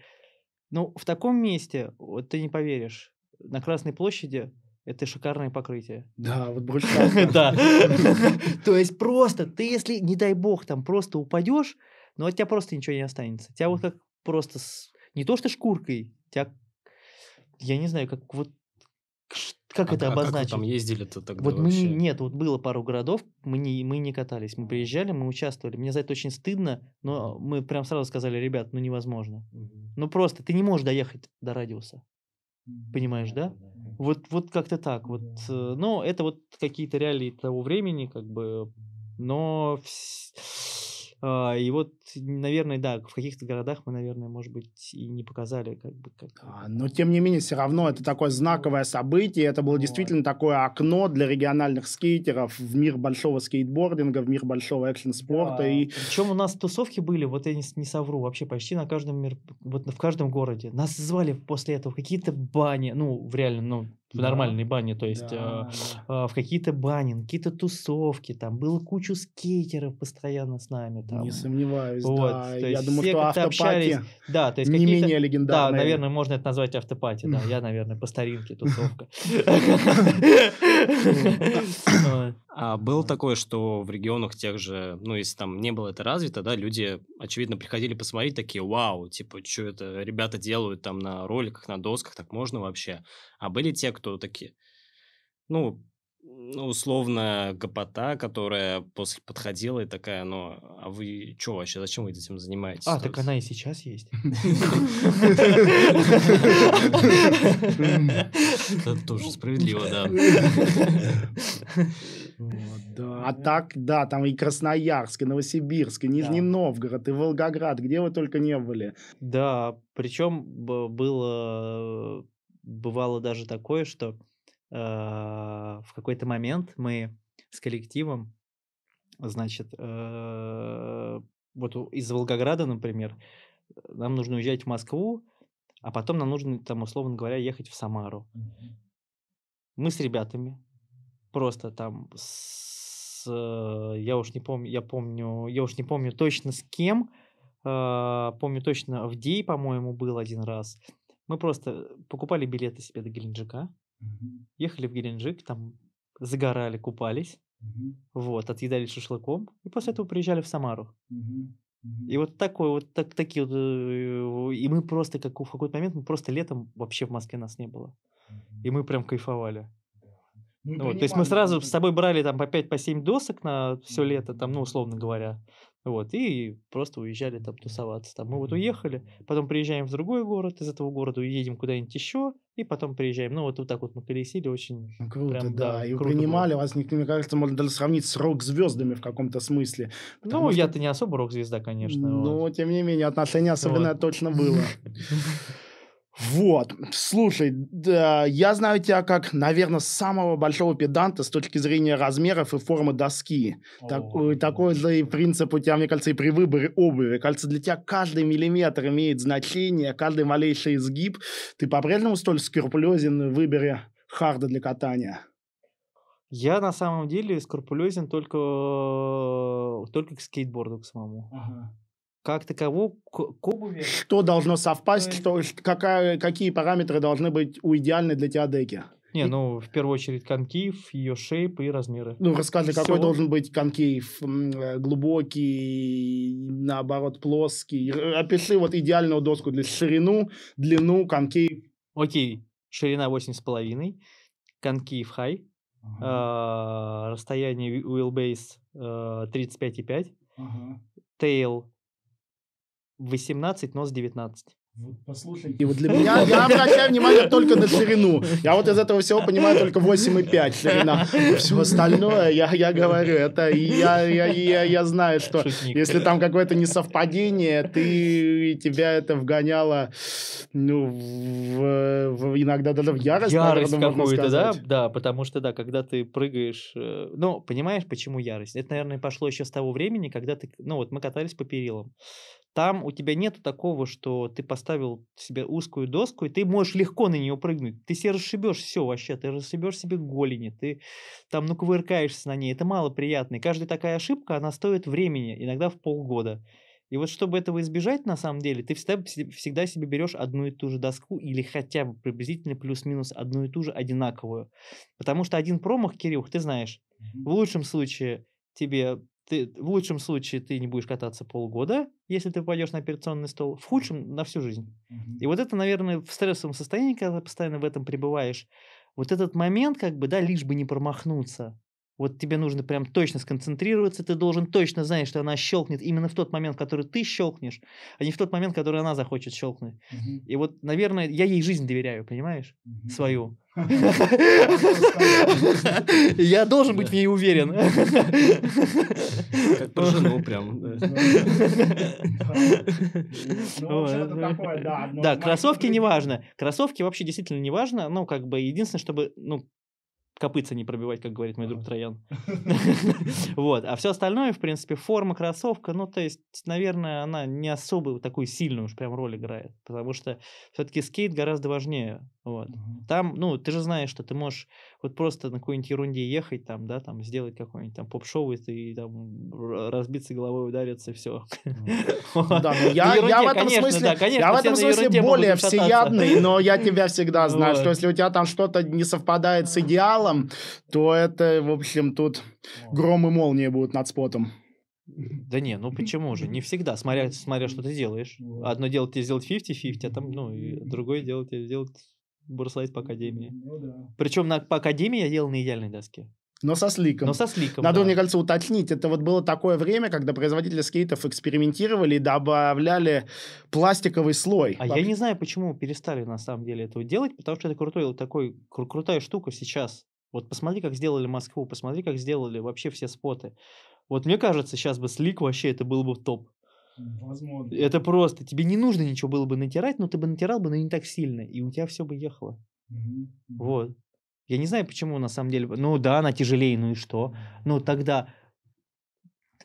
Ну, в таком месте, вот ты не поверишь, на Красной площади это шикарное покрытие. Да, вот брусчатка. Да. То есть просто ты, если, не дай бог, там просто упадешь, ну от тебя просто ничего не останется. Тебя вот как просто с... не то что шкуркой, тебя... я не знаю, как вот как а, это а обозначить? Как вы там ездили-то тогда Вот вообще? мы нет, вот было пару городов, мы не мы не катались, мы приезжали, мы участвовали. Мне за это очень стыдно, но мы прям сразу сказали, ребят, ну невозможно, ну просто ты не можешь доехать до радиуса, понимаешь, да? Вот вот как-то так, вот. Но это вот какие-то реалии того времени, как бы, но. Вс а, и вот, наверное, да, в каких-то городах мы, наверное, может быть, и не показали. Как бы, как... А, но, тем не менее, все равно это такое знаковое событие. Это было действительно такое окно для региональных скейтеров в мир большого скейтбординга, в мир большого экшн-спорта. Да. И... Причем у нас тусовки были, вот я не, не совру, вообще почти на каждом мир... вот в каждом городе. Нас звали после этого какие-то бани, ну, в реально, ну, в нормальной бане, то есть э, да, э, Э, в какие-то бани, какие-то тусовки, там было кучу скейтеров постоянно с нами. Там. Не сомневаюсь, вот, да. я думаю, что автопати общались, да, то есть не менее легендарные. Да, наверное, можно это назвать автопати, да, я, наверное, по старинке тусовка. Ну, а А было такое, что в регионах тех же, ну, если там не было это развито, да, люди, очевидно, приходили посмотреть, такие, вау, типа, что это ребята делают там на роликах, на досках, так можно вообще? А были те, кто такие, ну, ну условно, гопота, которая после подходила и такая, ну, а вы что вообще, зачем вы этим занимаетесь? А, так она и сейчас есть. Это тоже справедливо, да. Да, а так, да, там и Красноярск, и Новосибирск, и Нижний да. Новгород, и Волгоград, где вы только не были. Да, причем было, бывало даже такое, что э, в какой-то момент мы с коллективом, значит, э, вот из Волгограда, например, нам нужно уезжать в Москву, а потом нам нужно, там, условно говоря, ехать в Самару. Мы с ребятами просто там с Э, я уж не помню, я помню, я уж не помню точно с кем, а, помню точно в Дей, по-моему, был один раз. Мы просто покупали билеты себе до Геленджика, mm-hmm. ехали в Геленджик, там загорали, купались, mm-hmm. вот, отъедали шашлыком, и после этого приезжали в Самару. Mm-hmm. И вот такой вот так, такие вот, э, и мы просто как в какой-то момент мы просто летом вообще в Москве нас не было, и мы прям кайфовали. Мы вот, то есть мы сразу с тобой брали там по 5-7 по досок на все лето, там, ну, условно говоря. Вот, и просто уезжали там тусоваться. Там мы вот уехали, потом приезжаем в другой город, из этого города едем куда-нибудь еще, и потом приезжаем. Ну, вот, вот так вот мы колесили очень... Круто, прям, да. да и круто принимали было. вас, мне кажется, можно даже сравнить с рок-звездами в каком-то смысле. Ну, что... я-то не особо рок-звезда, конечно. Но, вот. тем не менее, отношение особенно вот. точно было. Вот, слушай, да, я знаю тебя как, наверное, самого большого педанта с точки зрения размеров и формы доски. так, ну такой же и принцип у тебя, мне кажется, и при выборе обуви. Кажется, для тебя каждый миллиметр имеет значение, каждый малейший изгиб. Ты по-прежнему столь скрупулезен в выборе харда для катания? Я на самом деле скрупулезен только, только к скейтборду к самому. Ага как таково к, к обуви. Что должно совпасть, э, что, какая, какие параметры должны быть у идеальной для тебя деки? Не, ну, в первую очередь конкив, ее шейп и размеры. Ну, расскажи, Все. какой должен быть конкив? Э, глубокий, наоборот, плоский? Опиши вот идеальную доску для ширину, длину, конкив. Окей, ширина 8,5, конкив хай, uh-huh. А, э, расстояние wheelbase э, 35,5, uh-huh. tail 18, нос 19. Вот послушайте. И вот для меня, я обращаю внимание только на ширину. Я вот из этого всего понимаю только 8,5 ширина. А Все остальное, я, я говорю, это я, я, я, я знаю, что Шутник. если там какое-то несовпадение, ты, тебя это вгоняло ну, в, в, иногда даже в ярость. Ярость какую-то, да? Да, потому что, да, когда ты прыгаешь... Э, ну, понимаешь, почему ярость? Это, наверное, пошло еще с того времени, когда ты... Ну, вот мы катались по перилам там у тебя нет такого, что ты поставил себе узкую доску, и ты можешь легко на нее прыгнуть. Ты себе расшибешь все вообще, ты расшибешь себе голени, ты там ну кувыркаешься на ней, это малоприятно. И каждая такая ошибка, она стоит времени, иногда в полгода. И вот чтобы этого избежать, на самом деле, ты всегда, всегда себе берешь одну и ту же доску или хотя бы приблизительно плюс-минус одну и ту же одинаковую. Потому что один промах, Кирюх, ты знаешь, в лучшем случае тебе ты, в лучшем случае ты не будешь кататься полгода, если ты попадешь на операционный стол, в худшем на всю жизнь. Mm-hmm. И вот это, наверное, в стрессовом состоянии, когда ты постоянно в этом пребываешь, вот этот момент, как бы, да, лишь бы не промахнуться, вот тебе нужно прям точно сконцентрироваться, ты должен точно знать, что она щелкнет именно в тот момент, который ты щелкнешь, а не в тот момент, который она захочет щелкнуть. Mm-hmm. И вот, наверное, я ей жизнь доверяю, понимаешь, mm-hmm. свою. Я должен быть в ней уверен. Как про жену прям. Ну, да, кроссовки не важно. Кроссовки вообще действительно не важно. Ну, как бы единственное, чтобы, ну, копытца не пробивать, как говорит мой друг Троян. Вот. А все остальное, в принципе, форма, кроссовка, ну, то есть, наверное, она не особо такую сильную уж прям роль играет, потому что все-таки скейт гораздо важнее. Вот. Там, ну, ты же знаешь, что ты можешь вот просто на какой-нибудь ерунде ехать там, да, там сделать какой нибудь там поп-шоу, и там разбиться головой, удариться, все. Да, я, в этом смысле, я в этом смысле более всеядный, но я тебя всегда знаю, что если у тебя там что-то не совпадает с идеалом, то это, в общем, тут гром и молния будут над спотом. Да не, ну почему же? Не всегда, смотря, смотря что ты делаешь. Одно дело тебе сделать 50-50, а там, ну, другое дело тебе сделать Бурслайд по академии. Ну, да. Причем на, по академии я делал на идеальной доске. Но со сликом. Но со сликом. Надо, да. мне кажется, уточнить. Это вот было такое время, когда производители скейтов экспериментировали и добавляли пластиковый слой. А я не знаю, почему перестали на самом деле этого делать, потому что это крутой, такой, кру- крутая штука сейчас. Вот посмотри, как сделали Москву, посмотри, как сделали вообще все споты. Вот мне кажется, сейчас бы слик вообще это был бы топ. Возможно. Это просто. Тебе не нужно ничего было бы натирать, но ты бы натирал бы, но не так сильно. И у тебя все бы ехало. mm Вот. Я не знаю, почему на самом деле. Ну да, она тяжелее, ну и что? Ну тогда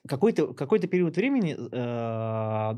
какой-то какой -то период времени, э, а,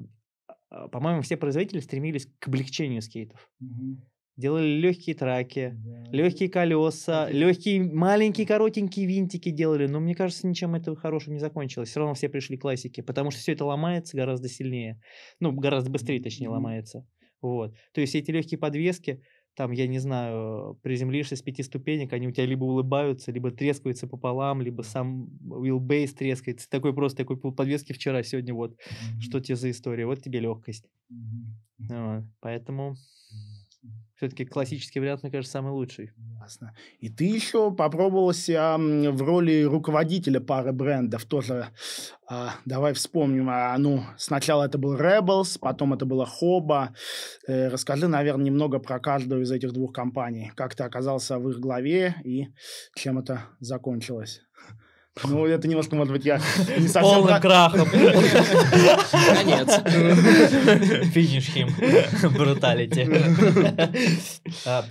по-моему, все производители стремились к облегчению скейтов. mm делали легкие траки, да. легкие колеса, легкие маленькие коротенькие винтики делали, но мне кажется, ничем это хорошим не закончилось. Все равно все пришли классики, потому что все это ломается гораздо сильнее, ну гораздо быстрее, точнее, ломается. Вот. То есть эти легкие подвески, там, я не знаю, приземлишься с пяти ступенек, они у тебя либо улыбаются, либо трескаются пополам, либо сам wheelbase трескается. Такой просто, такой подвески вчера, сегодня вот. Mm-hmm. Что тебе за история? Вот тебе легкость. Mm-hmm. Вот. Поэтому все-таки классический вариант, мне кажется, самый лучший. Ясно. И ты еще попробовал себя в роли руководителя пары брендов тоже. А, давай вспомним. А, ну, сначала это был Rebels, потом это было Хоба. Э, расскажи, наверное, немного про каждую из этих двух компаний. Как ты оказался в их главе и чем это закончилось? Ну, это немножко, может быть, я не совсем... Полным так... крахом. Конец. Финиш хим. Бруталити. А,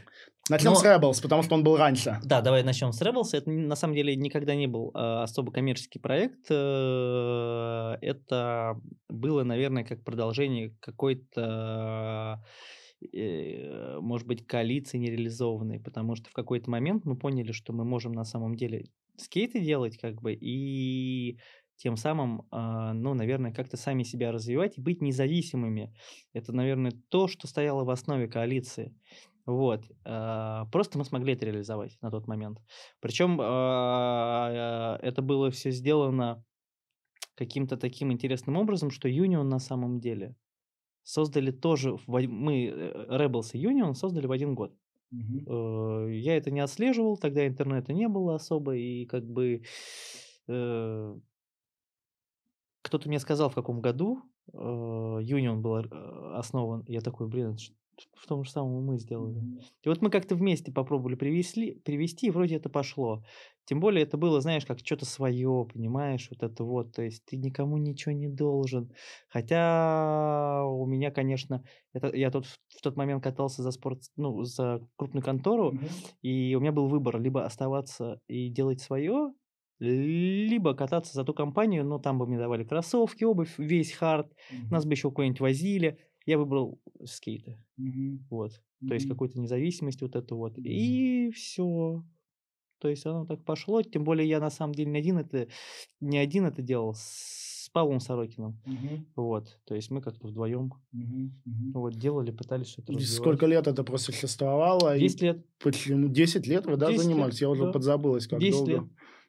начнем с Rebels, потому что он был раньше. Да, давай начнем с Rebels. Это на самом деле никогда не был а, особо коммерческий проект. Э, это было, наверное, как продолжение какой-то э, может быть, коалиции нереализованной, потому что в какой-то момент мы поняли, что мы можем на самом деле скейты делать, как бы, и тем самым, а, ну, наверное, как-то сами себя развивать и быть независимыми. Это, наверное, то, что стояло в основе коалиции. Вот. А, просто мы смогли это реализовать на тот момент. Причем а, это было все сделано каким-то таким интересным образом, что Юнион на самом деле создали тоже, мы э, Rebels и Юнион создали в один год. Угу. Я это не отслеживал, тогда интернета не было особо, и как бы э, кто-то мне сказал, в каком году э, Union был э, основан. Я такой, блин, в том же самом мы сделали. И вот мы как-то вместе попробовали привезли, привести, и вроде это пошло. Тем более это было, знаешь, как что-то свое, понимаешь, вот это вот. То есть ты никому ничего не должен. Хотя у меня, конечно, это, я тут в тот момент катался за спорт, ну, за крупную контору, mm-hmm. и у меня был выбор либо оставаться и делать свое, либо кататься за ту компанию, но там бы мне давали кроссовки, обувь, весь хард, mm-hmm. нас бы еще куда-нибудь возили я выбрал скейты. Угу. Вот. Угу. То есть какую-то независимость вот эту вот. И все. То есть оно так пошло. Тем более я на самом деле не один это, не один это делал с Павлом Сорокиным. Угу. Вот. То есть мы как-то вдвоем угу. Угу. вот делали, пытались что-то развивать. Сколько лет это просто существовало? Десять лет. Почему? Десять лет вы, да, 10 занимались? Лет, я уже да. подзабылась, как 10 долго. лет.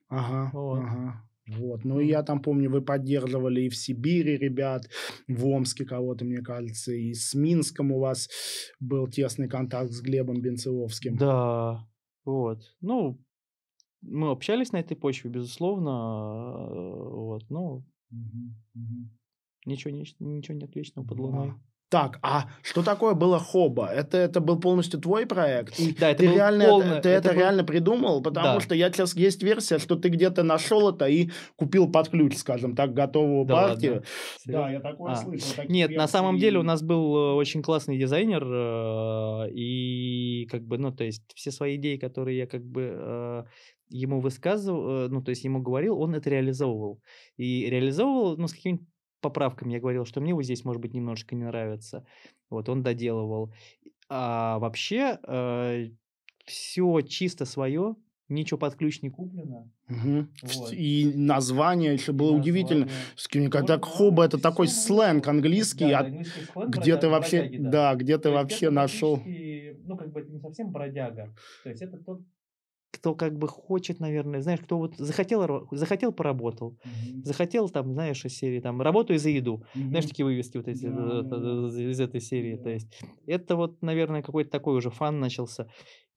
Ага, вот. ага. Вот. Ну, я там помню, вы поддерживали и в Сибири ребят, в Омске кого-то, мне кажется, и с Минском у вас был тесный контакт с Глебом Бенцевовским. Да, вот. Ну, мы общались на этой почве, безусловно, а, вот, ну, угу, угу. ничего, ничего нет вечного под луной. А, так, а что такое было хоба? Это, это был полностью твой проект? да, это ты реально, полный, ты это, это был... реально придумал? Потому да. что я сейчас есть версия, что ты где-то нашел это и купил под ключ, скажем так, готовую да партию. Ладно. Серьезно? Да, я такое а. слышал. Так Нет, версии. на самом деле у нас был э, очень классный дизайнер, э, и как бы, ну, то есть все свои идеи, которые я как бы э, ему высказывал, ну, то есть ему говорил, он это реализовывал. И реализовывал, ну, с какими то поправкам я говорил, что мне вот здесь, может быть, немножечко не нравится. Вот он доделывал. А вообще э, все чисто свое, ничего под ключ не куплено. Угу. Вот. И название еще было название. удивительно. Когда вот, ну, хоба это такой сленг английский, да, от... английский где бродяга, ты вообще, бродяги, да. да, где ты То вообще нашел? Ну как бы это не совсем бродяга. То есть это тот кто как бы хочет, наверное, знаешь, кто вот захотел, захотел поработал, mm-hmm. захотел там, знаешь, из серии там работаю за еду, mm-hmm. знаешь, такие вывески вот эти yeah, э, э, э, из этой серии, то есть это вот, наверное, какой-то такой уже фан начался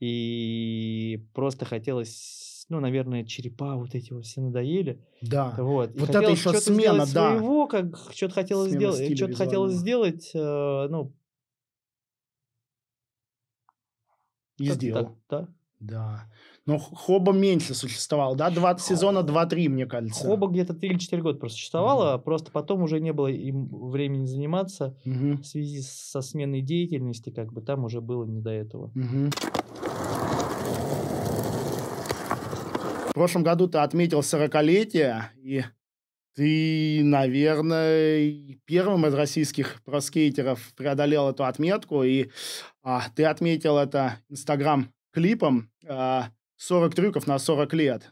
и просто хотелось ну, наверное, черепа вот эти вот все надоели. Да. Вот, и вот это еще смена, да. Своего, как что-то хотелось сделать, что-то хотелось сделать, э, ну. И сделал. Так, да. Да но ну, Хоба меньше существовал, да? два сезона, два-три мне кажется. Хоба где-то 3-4 года просто существовала, угу. просто потом уже не было им времени заниматься угу. в связи со сменой деятельности, как бы там уже было не до этого. Угу. В прошлом году ты отметил 40-летие, и ты, наверное, первым из российских проскейтеров преодолел эту отметку, и а, ты отметил это Инстаграм-клипом. А, 40 трюков на 40 лет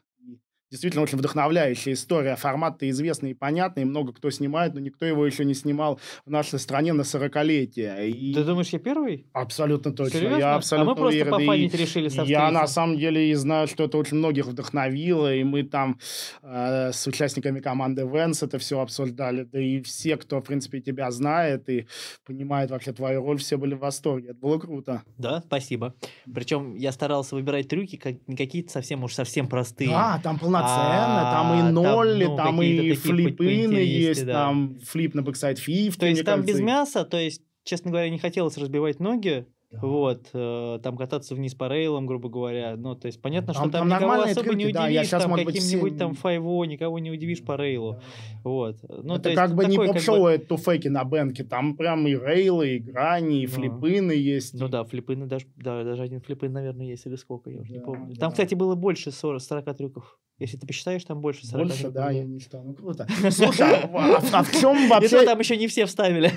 действительно очень вдохновляющая история. Формат-то известный и понятный, много кто снимает, но никто его еще не снимал в нашей стране на 40-летие. И... Ты думаешь, я первый? Абсолютно точно. Серьезно? Я абсолютно а мы уверен. просто пофанить и... решили со Я на самом деле и знаю, что это очень многих вдохновило, и мы там э, с участниками команды Венс это все обсуждали, да и все, кто, в принципе, тебя знает и понимает вообще твою роль, все были в восторге. Это было круто. Да, спасибо. Причем я старался выбирать трюки, как, не какие-то совсем уж совсем простые. Да, там полно полноценно, а, там и нолли, там, ну, там и флипыны ну, есть, да. там флип на бэксайд фиф. То есть там без мяса, то есть, честно говоря, не хотелось разбивать ноги, да. Вот, э, там кататься вниз по рейлам, грубо говоря. Ну, то есть понятно, что там, там, никого особо открытки, не удивишь, да, я сейчас, там каким-нибудь все... там файво, никого не удивишь по рейлу. Да. Вот. Ну, это то есть, как бы не поп-шоу, как бы... это туфейки на бенке, там прям и рейлы, и грани, и да. Ну. флипыны есть. Ну да, флипыны, даже, да, даже один флипын, наверное, есть, или сколько, я уже да, не помню. Да. Там, кстати, было больше 40, 40 трюков. Если ты посчитаешь, там больше 40. Больше, да, я не считал. Ну, круто. Слушай, а, в а а чем вообще... там еще не все вставили.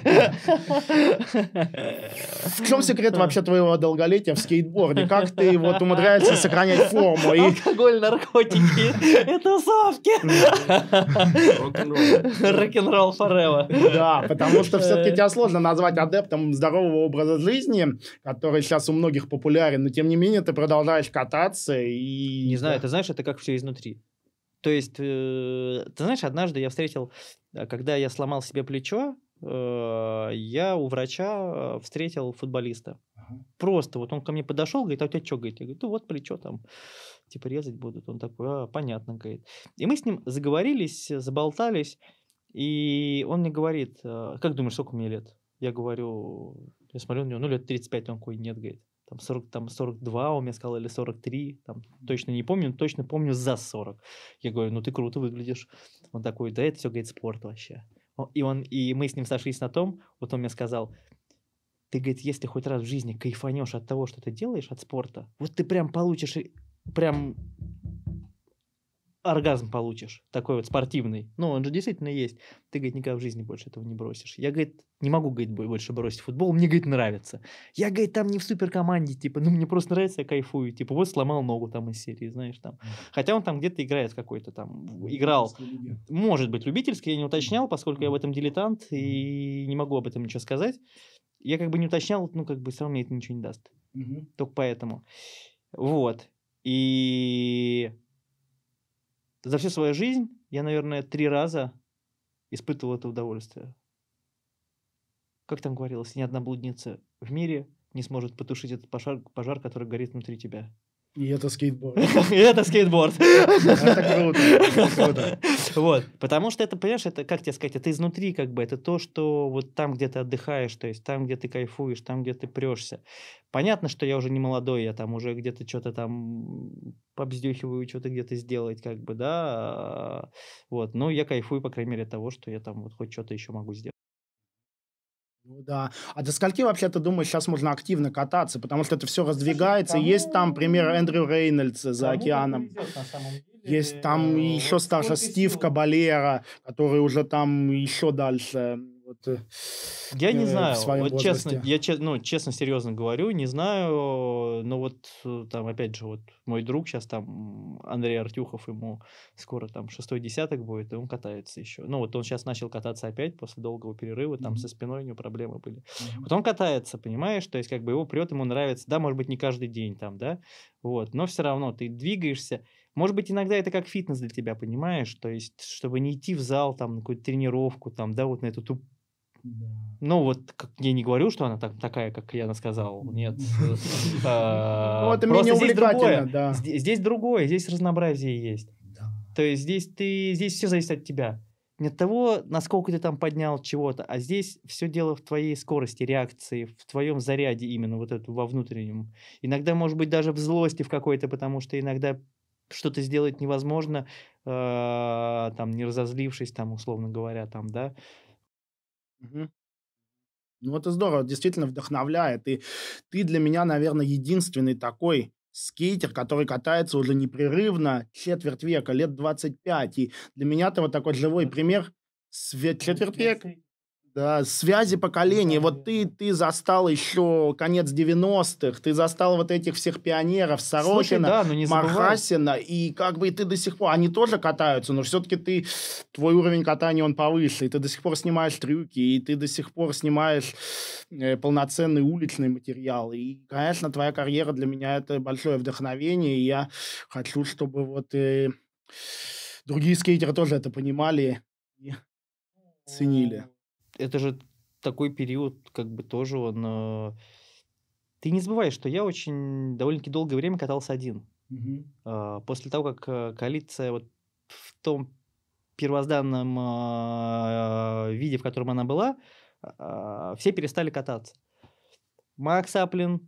В чем секрет вообще твоего долголетия в скейтборде? Как ты вот умудряешься сохранять форму? И... Алкоголь, наркотики и тусовки. Рок-н-ролл forever. Да, потому что все-таки э. тебя сложно назвать адептом здорового образа жизни, который сейчас у многих популярен, но тем не менее ты продолжаешь кататься и... Не знаю, ты знаешь, это как все изнутри. То есть, э, ты знаешь, однажды я встретил, э, когда я сломал себе плечо, э, я у врача встретил футболиста. Ага. Просто вот он ко мне подошел, говорит, а у тебя что, говорит? Я говорю, ну вот плечо там, типа резать будут. Он такой, а, понятно, говорит. И мы с ним заговорились, заболтались, и он мне говорит, «А, как думаешь, сколько мне лет? Я говорю, я смотрю на него, ну лет 35, он такой, нет, говорит там, 40, там 42 он мне сказал, или 43, там, точно не помню, точно помню за 40. Я говорю, ну ты круто выглядишь. Он такой, да это все, говорит, спорт вообще. И, он, и мы с ним сошлись на том, вот он мне сказал, ты, говорит, если хоть раз в жизни кайфанешь от того, что ты делаешь, от спорта, вот ты прям получишь прям оргазм получишь, такой вот спортивный. Ну, он же действительно есть. Ты, говорит, никогда в жизни больше этого не бросишь. Я, говорит, не могу, говорит, больше бросить футбол, мне, говорит, нравится. Я, говорит, там не в суперкоманде, типа, ну, мне просто нравится, я кайфую. Типа, вот сломал ногу там из серии, знаешь, там. Хотя он там где-то играет какой-то там, играл. Может быть, любительский, я не уточнял, поскольку я в этом дилетант и не могу об этом ничего сказать. Я как бы не уточнял, ну, как бы все равно мне это ничего не даст. Только поэтому. Вот. И за всю свою жизнь я, наверное, три раза испытывал это удовольствие. Как там говорилось, ни одна блудница в мире не сможет потушить этот пожар, пожар который горит внутри тебя. И это скейтборд. И это скейтборд. Это круто. Вот, потому что это, понимаешь, это, как тебе сказать, это изнутри как бы, это то, что вот там, где ты отдыхаешь, то есть там, где ты кайфуешь, там, где ты прешься. Понятно, что я уже не молодой, я там уже где-то что-то там побздюхиваю, что-то где-то сделать, как бы, да, а, вот, но я кайфую, по крайней мере, от того, что я там вот хоть что-то еще могу сделать. Ну да. А до скольки вообще ты думаешь, сейчас можно активно кататься? Потому что это все раздвигается. Слушай, Есть там пример ну, Эндрю Рейнольдса за океаном. Есть там э, еще старше Стив Кабалера, который уже там еще дальше Э, я э, не знаю, в своем вот честно, я честно, ну, честно, серьезно говорю, не знаю, но вот э, там, опять же, вот мой друг сейчас там, Андрей Артюхов, ему скоро там шестой десяток будет, и он катается еще. Ну, вот он сейчас начал кататься опять после долгого перерыва, там mm-hmm. со спиной у него проблемы были. Mm-hmm. Вот он катается, понимаешь, то есть как бы его прет, ему нравится, да, может быть, не каждый день там, да, вот, но все равно ты двигаешься, может быть, иногда это как фитнес для тебя, понимаешь? То есть, чтобы не идти в зал, там, на какую-то тренировку, там, да, вот на эту туп ну, вот как я не говорю, что она так, такая, как я сказал. Нет. Это менее увлекательно, да. Здесь другое, здесь разнообразие есть. То есть здесь ты, здесь все зависит от тебя. Не от того, насколько ты там поднял чего-то, а здесь все дело в твоей скорости реакции, в твоем заряде именно вот это во внутреннем. Иногда, может быть, даже в злости в какой-то, потому что иногда что-то сделать невозможно, а, там, не разозлившись, там, условно говоря, там, да, Мгм. Ну, это здорово, действительно вдохновляет. И ты для меня, наверное, единственный такой скейтер, который катается уже непрерывно четверть века, лет 25. И для меня ты вот такой живой пример. Свет четверть века да, связи поколений. Вот ты, ты застал еще конец 90-х, ты застал вот этих всех пионеров Сорокина, Слушай, да, но не Мархасина, и как бы и ты до сих пор... Они тоже катаются, но все-таки ты... Твой уровень катания, он повыше, и ты до сих пор снимаешь трюки, и ты до сих пор снимаешь э, полноценный уличный материал. И, конечно, твоя карьера для меня это большое вдохновение, и я хочу, чтобы вот э, другие скейтеры тоже это понимали и ценили это же такой период, как бы тоже он... Э, ты не забываешь что я очень довольно-таки долгое время катался один. Угу. После того, как э, коалиция вот в том первозданном а, виде, в котором она была, а, все перестали кататься. Макс Аплин,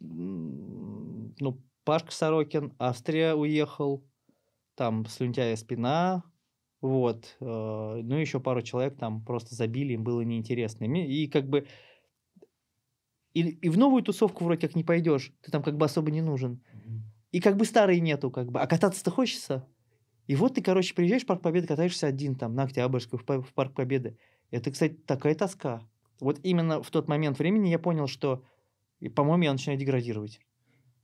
ну, Пашка Сорокин, Австрия уехал, там слюнтяя спина, вот. Э, ну, еще пару человек там просто забили, им было неинтересно. И как бы... И, и в новую тусовку вроде как не пойдешь. Ты там как бы особо не нужен. И как бы старые нету, как бы. А кататься-то хочется. И вот ты, короче, приезжаешь в Парк Победы, катаешься один там на Октябрьскую в Парк Победы. Это, кстати, такая тоска. Вот именно в тот момент времени я понял, что, по-моему, я начинаю деградировать.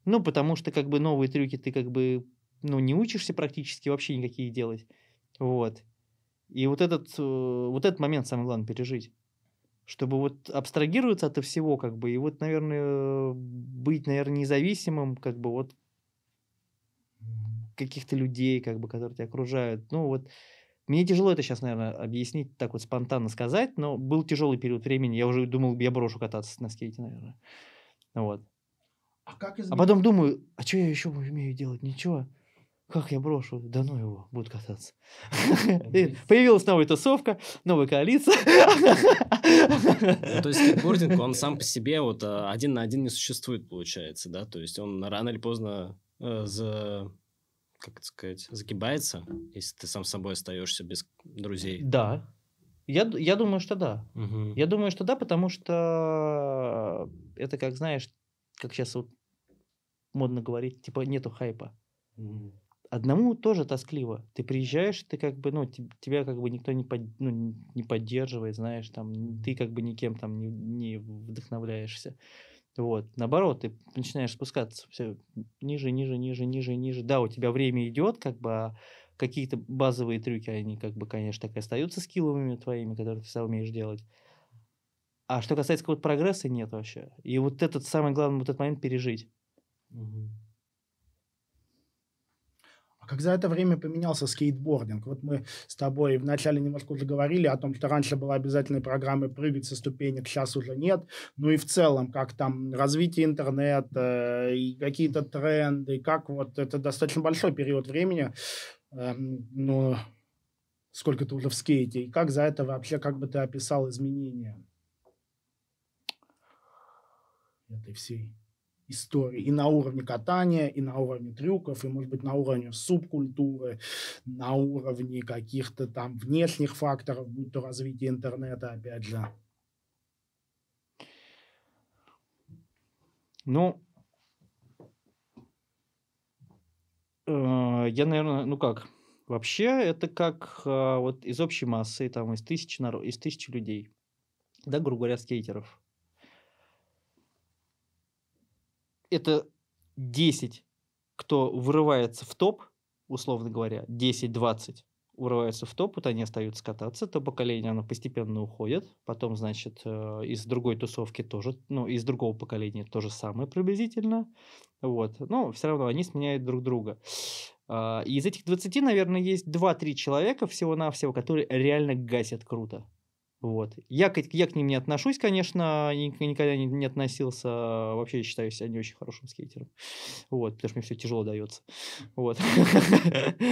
Ну, потому что как бы новые трюки ты как бы ну, не учишься практически вообще никакие делать. Вот. И вот этот, э, вот этот момент самое главное пережить. Чтобы вот абстрагироваться от всего, как бы, и вот, наверное, быть, наверное, независимым, как бы, вот каких-то людей, как бы, которые тебя окружают. Ну, вот, мне тяжело это сейчас, наверное, объяснить, так вот спонтанно сказать, но был тяжелый период времени. Я уже думал, я брошу кататься на скейте, наверное. Вот. А, как а потом думаю, а что я еще умею делать? Ничего как я брошу? Да ну его, будут кататься. Появилась новая тусовка, новая коалиция. Ну, то есть скейтбординг, он сам по себе вот э, один на один не существует, получается, да? То есть он рано или поздно э, за как это сказать, загибается, если ты сам собой остаешься без друзей. Да. Я, я думаю, что да. Угу. Я думаю, что да, потому что э, это как, знаешь, как сейчас вот модно говорить, типа нету хайпа. Угу одному тоже тоскливо. Ты приезжаешь, ты как бы, ну, тебя как бы никто не, под, ну, не поддерживает, знаешь, там, ты как бы никем там не, не вдохновляешься. Вот, наоборот, ты начинаешь спускаться все ниже, ниже, ниже, ниже, ниже. Да, у тебя время идет, как бы, а какие-то базовые трюки, они как бы, конечно, так и остаются скилловыми твоими, которые ты сам умеешь делать. А что касается какого-то прогресса, нет вообще. И вот этот самый главный вот этот момент пережить. Угу. А как за это время поменялся скейтбординг? Вот мы с тобой вначале немножко уже говорили о том, что раньше была обязательной программа прыгать со ступенек, сейчас уже нет. Ну и в целом, как там развитие интернета э, и какие-то тренды, как вот это достаточно большой период времени, ну, сколько ты уже в скейте, и как за это вообще, как бы ты описал изменения этой всей истории и на уровне катания, и на уровне трюков, и, может быть, на уровне субкультуры, на уровне каких-то там внешних факторов, будь то развитие интернета, опять же. Ну, э, я, наверное, ну как, вообще это как э, вот из общей массы, там, из тысячи, народ, из тысячи людей, да, грубо говоря, скейтеров – это 10, кто вырывается в топ, условно говоря, 10-20 вырываются в топ, вот они остаются кататься, то поколение, оно постепенно уходит, потом, значит, э, из другой тусовки тоже, ну, из другого поколения то же самое приблизительно, вот, но все равно они сменяют друг друга. А, из этих 20, наверное, есть 2-3 человека всего-навсего, которые реально гасят круто. Вот. Я, я к ним не отношусь, конечно, никогда не, не относился. А, вообще я считаю себя не очень хорошим скейтером. Вот, потому что мне все тяжело дается. Вот.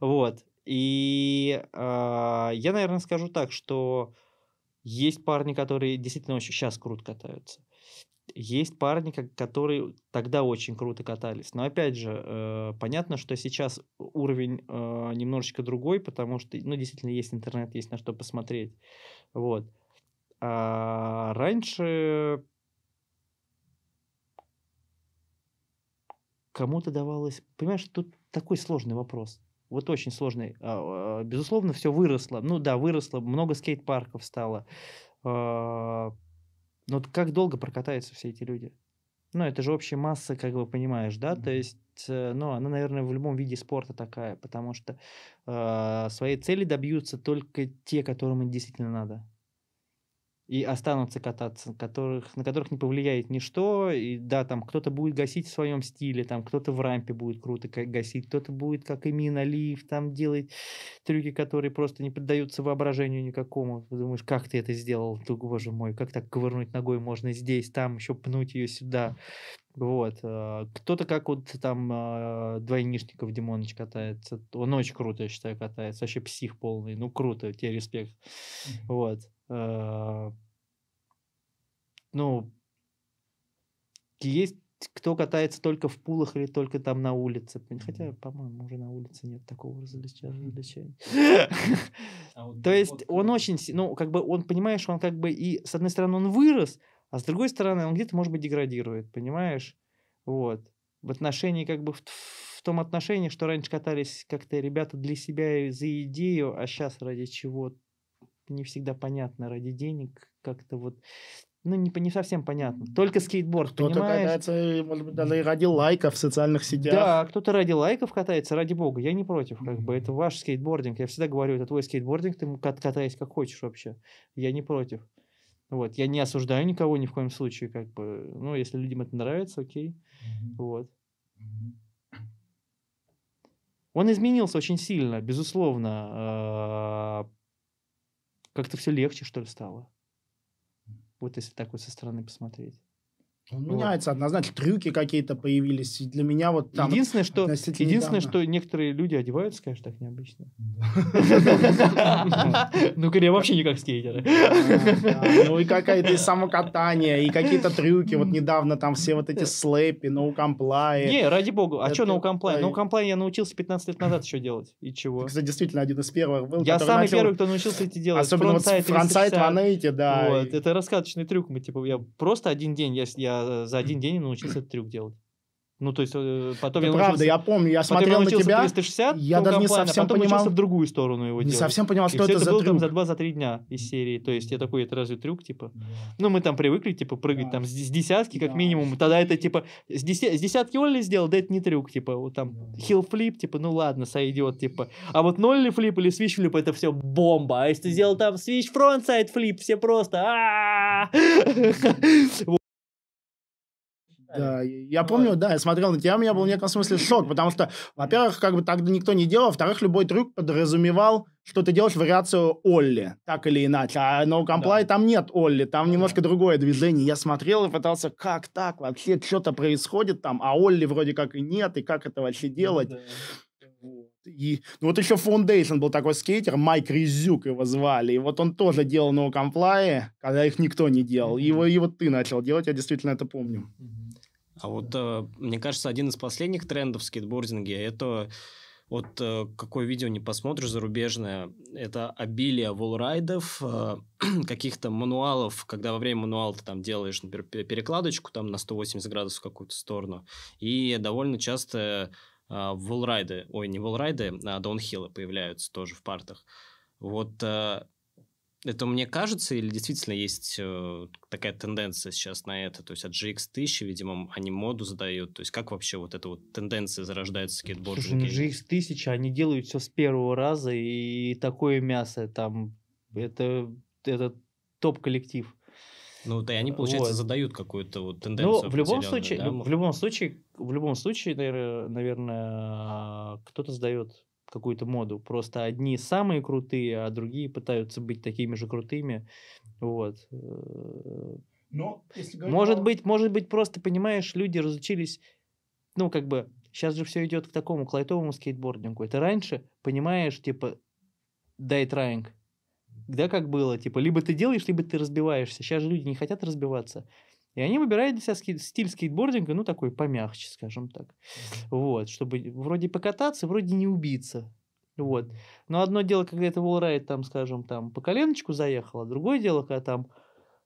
Вот. И а, я, наверное, скажу так, что есть парни, которые действительно очень сейчас круто катаются. Есть парни, которые тогда очень круто катались. Но опять же, э, понятно, что сейчас уровень э, немножечко другой, потому что, ну, действительно, есть интернет, есть на что посмотреть. Вот. А раньше кому-то давалось... Понимаешь, тут такой сложный вопрос. Вот очень сложный. А, а, безусловно, все выросло. Ну да, выросло. Много скейт-парков стало а, но ну, вот как долго прокатаются все эти люди? Ну, это же общая масса, как бы понимаешь, да? Mm-hmm. То есть, э, ну, она, наверное, в любом виде спорта такая, потому что э, своей цели добьются только те, которым действительно надо и останутся кататься, которых, на которых не повлияет ничто. И да, там кто-то будет гасить в своем стиле, там кто-то в рампе будет круто гасить, кто-то будет, как Эмин Алиев, там делать трюки, которые просто не поддаются воображению никакому. Ты думаешь, как ты это сделал? Ты, боже мой, как так ковырнуть ногой можно здесь, там, еще пнуть ее сюда. Вот. А, кто-то как вот там а, двойнишников Димоныч катается. Он очень круто, я считаю, катается. Вообще псих полный. Ну, круто, тебе респект. Вот. А, ну, есть кто катается только в пулах или только там на улице. Хотя, по-моему, уже на улице нет такого развлечения. А То есть он очень, ну, как бы он, понимаешь, он как бы и, с одной стороны, он вырос, а с другой стороны, он где-то, может быть, деградирует, понимаешь? Вот. В отношении, как бы, в, том отношении, что раньше катались как-то ребята для себя за идею, а сейчас ради чего не всегда понятно ради денег, как-то вот ну, не, не совсем понятно. Только скейтборд, кто-то понимаешь? катается, э, может быть, даже и ради лайков в социальных сетях. Да, кто-то ради лайков катается, ради бога. Я не против, как бы. Это ваш скейтбординг. Я всегда говорю, это твой скейтбординг, ты катайся как хочешь вообще. Я не против. Вот. Я не осуждаю никого ни в коем случае, как бы. Ну, если людям это нравится, окей. Вот. Он изменился очень сильно, безусловно а, как-то все легче, что ли, стало. Вот если так вот со стороны посмотреть. Меняется однозначно. Трюки какие-то появились. И для меня вот там... Единственное, что, единственное, что некоторые люди одеваются, конечно, так необычно. Ну-ка, я вообще не как скейтеры. Ну и какая-то и самокатание, и какие-то трюки. Вот недавно там все вот эти слэпи, ноукамплай. Не, ради бога. А что ноукамплай? Ноукамплай я научился 15 лет назад еще делать. И чего? Это действительно один из первых был. Я самый первый, кто научился эти делать. Особенно вот фронтсайд, ванейте, да. Это раскаточный трюк. Мы типа, я просто один день, я Э, за один день научился этот трюк делать. Ну, то есть, э, потом это я правда, научился, я помню, я смотрел я на тебя, 360, я даже не а совсем потом понимал, в другую сторону его не совсем понимал, и это, это за было, трюк. Там, за 2-3 дня из серии, то есть, я такой, это разве трюк, типа? Да. Ну, мы там привыкли, типа, прыгать да. там с, десятки, как да. минимум, тогда это, типа, с, деся, с десятки Олли сделал, да это не трюк, типа, вот там, хилл флип, типа, ну ладно, сойдет, типа, а вот нолли флип или свич флип, это все бомба, а если ты сделал там свич фронт сайд флип, все просто, Да, я ну помню, да, я смотрел на тебя, у меня был в неком смысле шок, потому что, во-первых, как бы так никто не делал, во-вторых, любой трюк подразумевал, что ты делаешь вариацию Олли, так или иначе, а No Comply да. там нет Олли, там да. немножко другое движение. Я смотрел и пытался, как так вообще, что-то происходит там, а Олли вроде как и нет, и как это вообще делать? Да. И ну, вот еще Foundation был такой скейтер, Майк Резюк его звали, и вот он тоже делал No Comply, когда их никто не делал, mm-hmm. и, его, и вот ты начал делать, я действительно это помню. Mm-hmm. А вот, э, мне кажется, один из последних трендов в скейтбординге – это вот э, какое видео не посмотришь зарубежное, это обилие волрайдов, э, каких-то мануалов, когда во время мануала ты там делаешь, например, перекладочку там на 180 градусов в какую-то сторону, и довольно часто волрайды, ой, не волрайды, а даунхиллы появляются тоже в партах. Вот это мне кажется, или действительно есть э, такая тенденция сейчас на это? То есть от GX1000, видимо, они моду задают. То есть как вообще вот эта вот тенденция зарождается скейтбординге? Ну, GX1000, они делают все с первого раза, и такое мясо там, это, это топ-коллектив. Ну, да, и они, э, получается, вот. задают какую-то вот ну, тенденцию. Ну, в любом случае, да? в любом случае, в любом случае, наверное, а, кто-то задает какую-то моду. Просто одни самые крутые, а другие пытаются быть такими же крутыми. Вот. Э, Но, если может, о... быть, может быть, просто, понимаешь, люди разучились, ну, как бы, сейчас же все идет к такому, к лайтовому скейтбордингу. Это раньше, понимаешь, типа, дай траинг. Да, как было, типа, либо ты делаешь, либо ты разбиваешься. Сейчас же люди не хотят разбиваться. И они выбирают для себя стиль скейтбординга, ну, такой помягче, скажем так. Вот, чтобы вроде покататься, вроде не убиться. Вот. Но одно дело, когда это волрайд, там, скажем, там, по коленочку заехало, а другое дело, когда там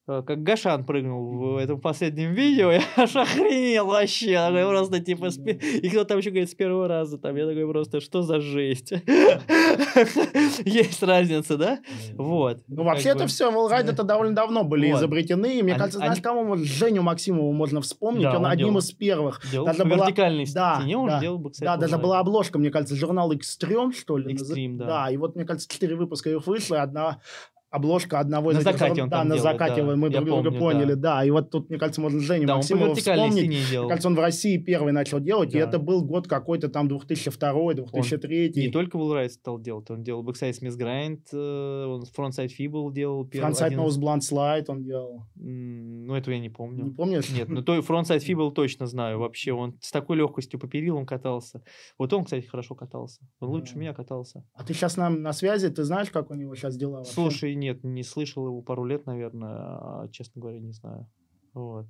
Э, как Гашан прыгнул в этом последнем видео, я аж охренел вообще, я просто типа, спи... и кто там еще говорит с первого раза, там, я такой просто, что за жесть? Есть разница, да? Вот. Ну, вообще-то все, волрайды это довольно давно были изобретены, и мне кажется, знаешь, кому Женю Максимову можно вспомнить, он одним из первых. Даже была... Вертикальной стене он делал бэксайд. Да, даже была обложка, мне кажется, журнал Extreme, что ли? Extreme, да. Да, и вот, мне кажется, четыре выпуска их вышло, и одна обложка одного на из закате которых, он да, там на делал, закате да. мы друг друга поняли, да. да. И вот тут, мне кажется, можно Женю да, Максимова вспомнить. Мне кажется, он в России первый начал делать, да. и это был год какой-то там 2002 2003 не только Will Rice стал делать, он делал Backside Smith Grind, он Frontside Feeble делал. Frontside Nose Blunt Slide он делал. Ну, этого я не помню. Не помнишь? Нет, но ну, то Frontside Feeble точно знаю вообще. Он с такой легкостью по перилам катался. Вот он, кстати, хорошо катался. Он лучше меня катался. А ты сейчас нам на связи, ты знаешь, как у него сейчас дела? Слушай, нет, не слышал его пару лет, наверное, а, честно говоря, не знаю. Вот.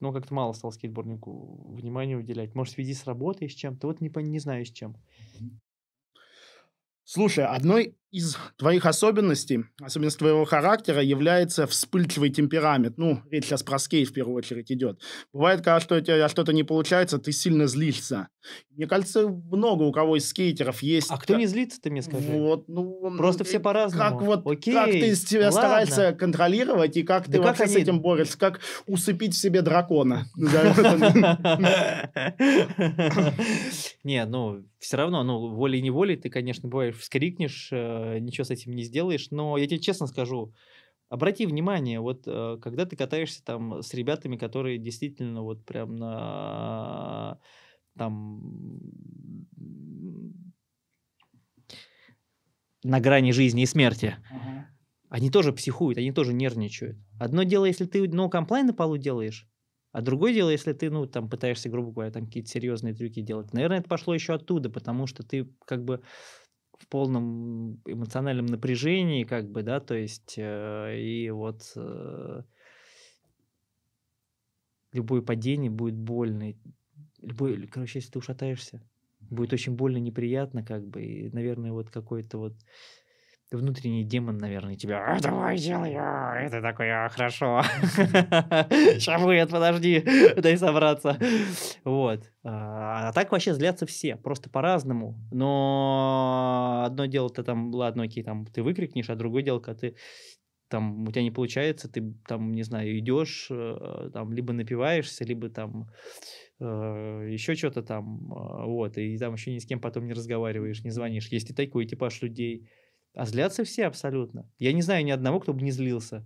Но как-то мало стал скейтборднику внимания уделять. Может, в связи с работой, с чем-то. Вот не, не знаю, с чем. Слушай, одной из твоих особенностей, особенностей твоего характера является вспыльчивый темперамент. Ну, речь сейчас про скейт в первую очередь идет. Бывает, когда что у тебя а что-то не получается, ты сильно злишься. Мне кажется, много у кого из скейтеров есть... А кто не злится, ты мне скажи? Вот, ну... Просто э, все по-разному. Как вот, Окей, как ты себя ладно. стараешься контролировать, и как да ты как вообще они... с этим борешься? Как усыпить в себе дракона? Не, ну, все равно, ну, волей-неволей ты, конечно, бываешь, вскрикнешь, э, Э, ничего с этим не сделаешь. Но я тебе честно скажу, обрати внимание, вот э, когда ты катаешься там с ребятами, которые действительно вот прям на там на грани жизни и смерти, uh-huh. они тоже психуют, они тоже нервничают. Одно дело, если ты ну комплай на полу делаешь, а другое дело, если ты, ну, там, пытаешься, грубо говоря, там какие-то серьезные трюки делать. Наверное, это пошло еще оттуда, потому что ты как бы в полном эмоциональном напряжении, как бы, да, то есть, э, и вот э, любое падение будет больно, любой, короче, если ты ушатаешься, будет очень больно, неприятно, как бы, и, наверное, вот какой-то вот и внутренний демон, наверное, тебя, а, давай, делай, это а!» такое «А, хорошо, сейчас будет, подожди, дай собраться. Вот. А, а так вообще злятся все, просто по-разному. Но одно дело, ты там, ладно, окей, там ты выкрикнешь, а другое дело, когда ты там у тебя не получается, ты там, не знаю, идешь, э, там либо напиваешься, либо там э, еще что-то там, вот, и там еще ни с кем потом не разговариваешь, не звонишь. Есть и такой типаж людей. А злятся все абсолютно. Я не знаю ни одного, кто бы не злился.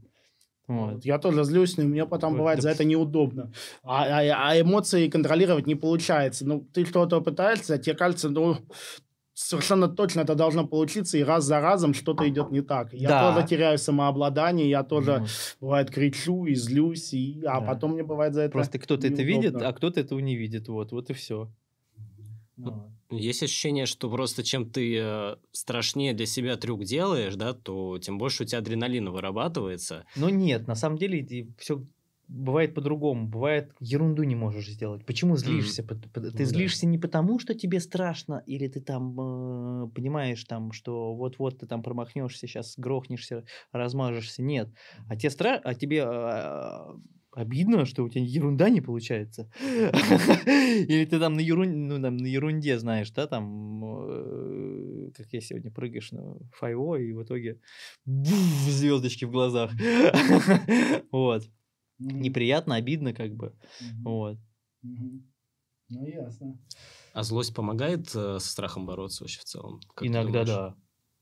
Вот. Я тоже злюсь, но мне потом вот, бывает да. за это неудобно. А, а, а эмоции контролировать не получается. Ну, ты что-то пытаешься, а тебе кажется, ну, совершенно точно это должно получиться, и раз за разом что-то идет не так. Я да. тоже теряю самообладание, я тоже, mm. бывает, кричу и злюсь, и... а да. потом мне бывает за это Просто кто-то это видит, а кто-то этого не видит, вот, вот и все. Mm. Есть ощущение, что просто чем ты э, страшнее для себя трюк делаешь, да, то тем больше у тебя адреналина вырабатывается. Но ну нет, на самом деле все бывает по-другому. Бывает, ерунду не можешь сделать. Почему злишься? Mm-hmm. Ты ну злишься не потому, что тебе страшно, или ты там э, понимаешь, там, что вот-вот ты там промахнешься, сейчас грохнешься, размажешься. Нет. А, тебе страшно, а тебе... Э, обидно, что у тебя ерунда не получается. Или ты там на, ерун... ну, там на ерунде знаешь, да, там, э, как я сегодня прыгаешь на файво, и в итоге буф, звездочки в глазах. вот. Неприятно, обидно как бы. вот. Ну, ясно. А злость помогает э, со страхом бороться вообще в целом? Иногда да.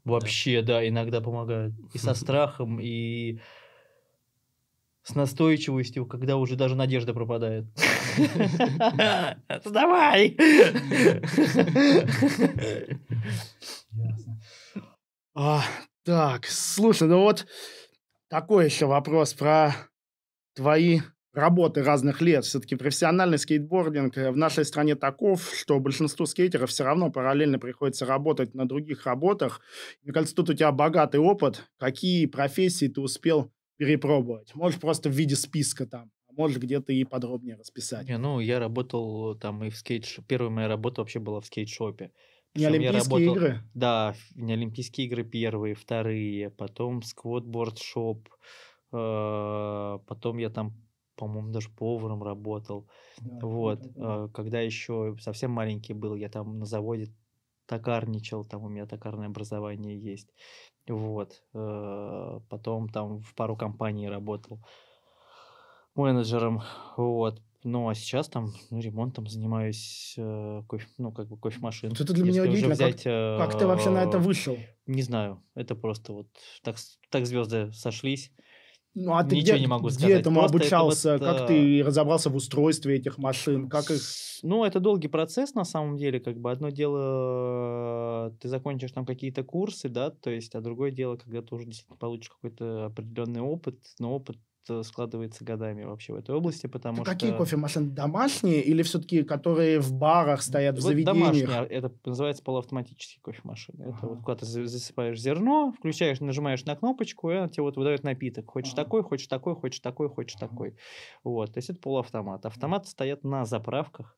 Вообще, да, иногда помогает. И со страхом, и с настойчивостью, когда уже даже надежда пропадает. Сдавай! Ясно. А, так, слушай, ну вот такой еще вопрос про твои работы разных лет. Все-таки профессиональный скейтбординг э, в нашей стране таков, что большинству скейтеров все равно параллельно приходится работать на других работах. Мне кажется, тут у тебя богатый опыт. Какие профессии ты успел перепробовать. Можешь просто в виде списка там а можешь где-то и подробнее расписать. Не, ну, я работал э, там и в скейт Первая моя работа вообще была в скейт Не Олимпийские работал... игры? Да, не Олимпийские игры первые, вторые, потом сквотборд э, потом я там, по-моему, даже поваром работал. Да, вот, э, когда еще совсем маленький был, я там на заводе токарничал, там у меня токарное образование есть. Вот. Э, потом там в пару компаний работал менеджером. Вот. Ну, а сейчас там ну, ремонтом занимаюсь, э, кофе, ну, как бы кофемашин. Это для меня удивительно, взять, как, э, как ты вообще на это вышел? Не знаю, это просто вот так, так звезды сошлись. Ну, а ты Ничего где, не могу сказать. Где этому Просто обучался? Это вот, как э, ты разобрался в устройстве этих машин? Как их... Ну, это долгий процесс, на самом деле. Как бы одно дело, э, ты закончишь там какие-то курсы, да, то есть, а другое дело, когда ты уже действительно получишь какой-то определенный опыт, но опыт складывается годами вообще в этой области, потому что... Какие кофемашины? Домашние или все-таки которые в барах стоят, в заведениях? Домашние. А это называется полуавтоматические кофемашины. Ага. Это вот куда ты засыпаешь зерно, включаешь, нажимаешь на кнопочку, и она тебе вот выдает напиток. Хочешь такой, хочешь такой, хочешь такой, хочешь такой. Вот. То есть это полуавтомат. Автоматы стоят на заправках.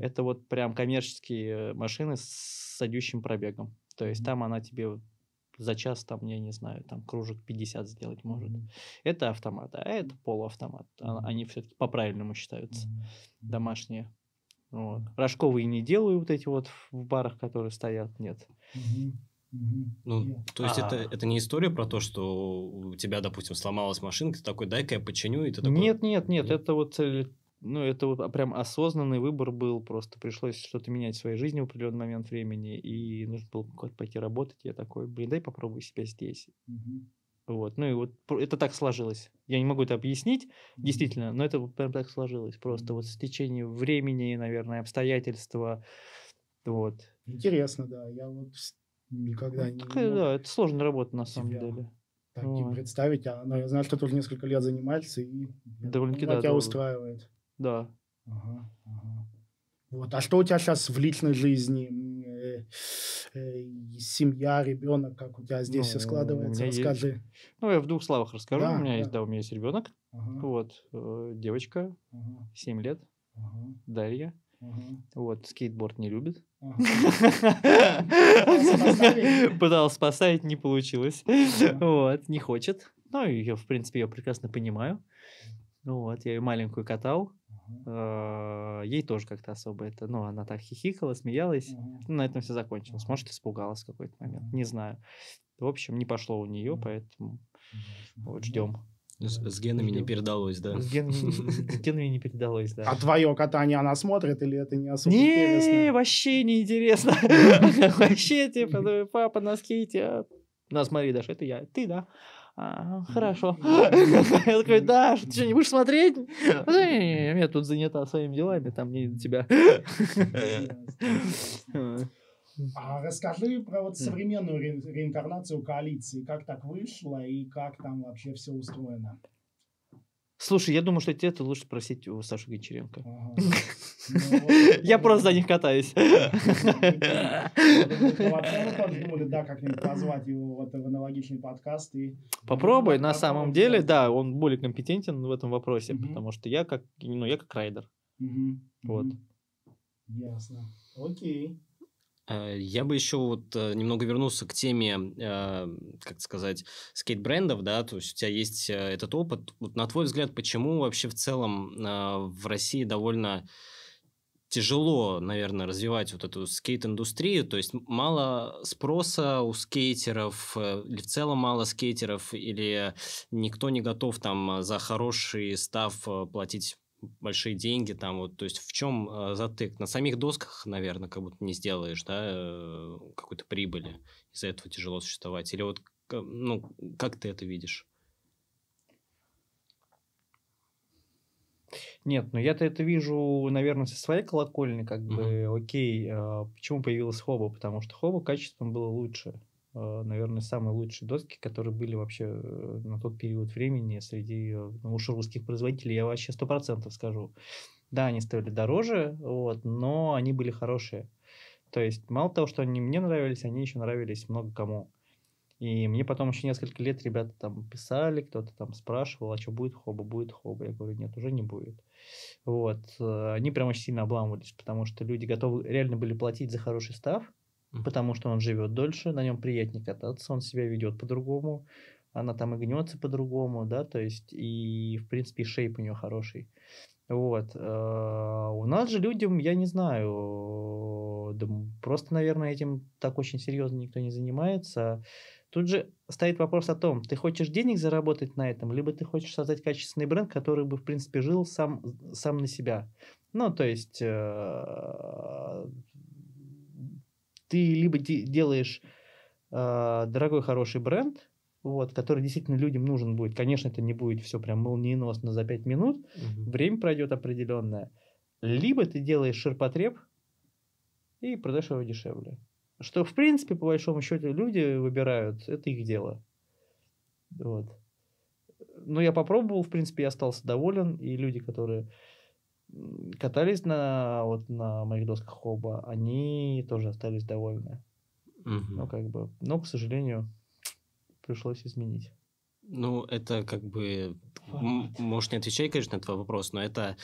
Это вот прям коммерческие э, машины с садющим пробегом. То есть там она тебе за час там, я не знаю, там кружек 50 сделать может. Mm-hmm. Это автомат, а это полуавтомат. Mm-hmm. Они все-таки по-правильному считаются, mm-hmm. домашние. Вот. Рожковые не делаю вот эти вот в барах, которые стоят, нет. Mm-hmm. Ну, yeah. то есть это, а. это не история про то, что у тебя, допустим, сломалась машинка, ты такой, дай-ка я починю, и ты такой... Нет, нет, нет, нет. это вот ну, это вот а, прям осознанный выбор был, просто пришлось что-то менять в своей жизни в определенный момент времени, и нужно было куда-то пойти работать. Я такой, блин, дай попробую себя здесь. Угу. Вот, ну и вот это так сложилось. Я не могу это объяснить, угу. действительно, но это вот прям так сложилось. Просто вот с течением времени, наверное, обстоятельства, вот. Интересно, да, я вот никогда ну, не... Так, мог... Да, это сложная работа на самом деле так не представить. А, но я знаю, что тоже несколько лет занимается и довольно-таки да, тебя довольно. устраивает. Да. Ага, ага. Вот. А что у тебя сейчас в личной жизни? Э, э, семья, ребенок, как у тебя здесь ну, все складывается? Расскажи. Есть... Ну, я в двух словах расскажу. Да, у меня да. есть, да, у меня есть ребенок. Ага. Вот, э, девочка, ага. 7 лет, ага. Дарья. Ага. Вот, скейтборд не любит. Пытался спасать не получилось. Вот, не хочет. Ну, и я, в принципе, ее прекрасно понимаю. Вот, я ее маленькую катал. Э, ей тоже как-то особо это, ну, она так хихикала, смеялась. Ну, на этом все закончилось. Может, испугалась в какой-то момент, не знаю. В общем, не пошло у нее, поэтому вот ну, ждем. С, э, с генами не передалось, да? С, ген... с генами не передалось, да. А твое катание она смотрит или это не особо не, интересно? Не, вообще не интересно. Вообще, типа, папа на скейте. Да, «Ну, а смотри, Даша, это я. Ты, да? «А, хорошо. Я такой, да, ты что, не будешь смотреть? Я тут занята своими делами, там не тебя. А расскажи про вот современную ре реинкарнацию коалиции, как так вышло и как там вообще все устроено. Слушай, я думаю, что тебе это лучше спросить у Саши Гончаренко. Ну, я просто за них катаюсь. думали, да, как-нибудь позвать его в аналогичный подкаст. Попробуй, на самом деле, да, он более компетентен в этом вопросе, потому что я как, ну, я как райдер. Вот. Ясно. Окей. Э, я бы еще вот э, немного вернулся к теме, э, как сказать, скейт-брендов, да, то есть у тебя есть этот опыт. Вот на твой взгляд, почему вообще в целом в России довольно тяжело, наверное, развивать вот эту скейт-индустрию, то есть мало спроса у скейтеров, или в целом мало скейтеров, или никто не готов там за хороший став платить большие деньги там вот, то есть в чем э, а, затык? На самих досках, наверное, как будто не сделаешь, да, э, какой-то прибыли, из-за этого тяжело существовать. Или вот, ну, как ты это видишь? Нет, ну я-то это вижу, наверное, со своей колокольни, как mm бы, окей, э, почему появилось хобо? Потому что хобо качеством было лучше. Э, наверное, самые лучшие доски, которые были вообще э, на тот период времени среди э, ну, уж русских производителей, я вообще сто процентов скажу. Да, они стоили дороже, вот, но они были хорошие. То есть, мало того, что они мне нравились, они еще нравились много кому. И мне потом еще несколько лет ребята там писали, кто-то там спрашивал, а что будет хоба, будет хоба. Я говорю, нет, уже не будет. Вот. Они прям очень сильно обламывались, потому что люди готовы реально были платить за хороший став, потому что он живет дольше, на нем приятнее кататься, он себя ведет по-другому, она там и гнется по-другому, да, то есть, и, в принципе, шейп у нее хороший. Вот. Э, у нас же людям, я не знаю, да просто, наверное, этим так очень серьезно никто не занимается. Тут же стоит вопрос о том, ты хочешь денег заработать на этом, либо ты хочешь создать качественный бренд, который бы, в принципе, жил сам, сам на себя. Ну, то есть, э, ты либо де- делаешь э, дорогой хороший бренд, вот, который действительно людям нужен будет. Конечно, это не будет все прям молниеносно за 5 минут, угу. время пройдет определенное. Либо ты делаешь ширпотреб и продаешь его дешевле. Что, в принципе, по большому счету, люди выбирают, это их дело. Вот. Но я попробовал, в принципе, я остался доволен, и люди, которые катались на, вот, на моих досках оба, они тоже остались довольны. Угу. Ну, как бы, но, к сожалению, пришлось изменить. Ну, это как бы... Может, не отвечай, конечно, на этот вопрос, но это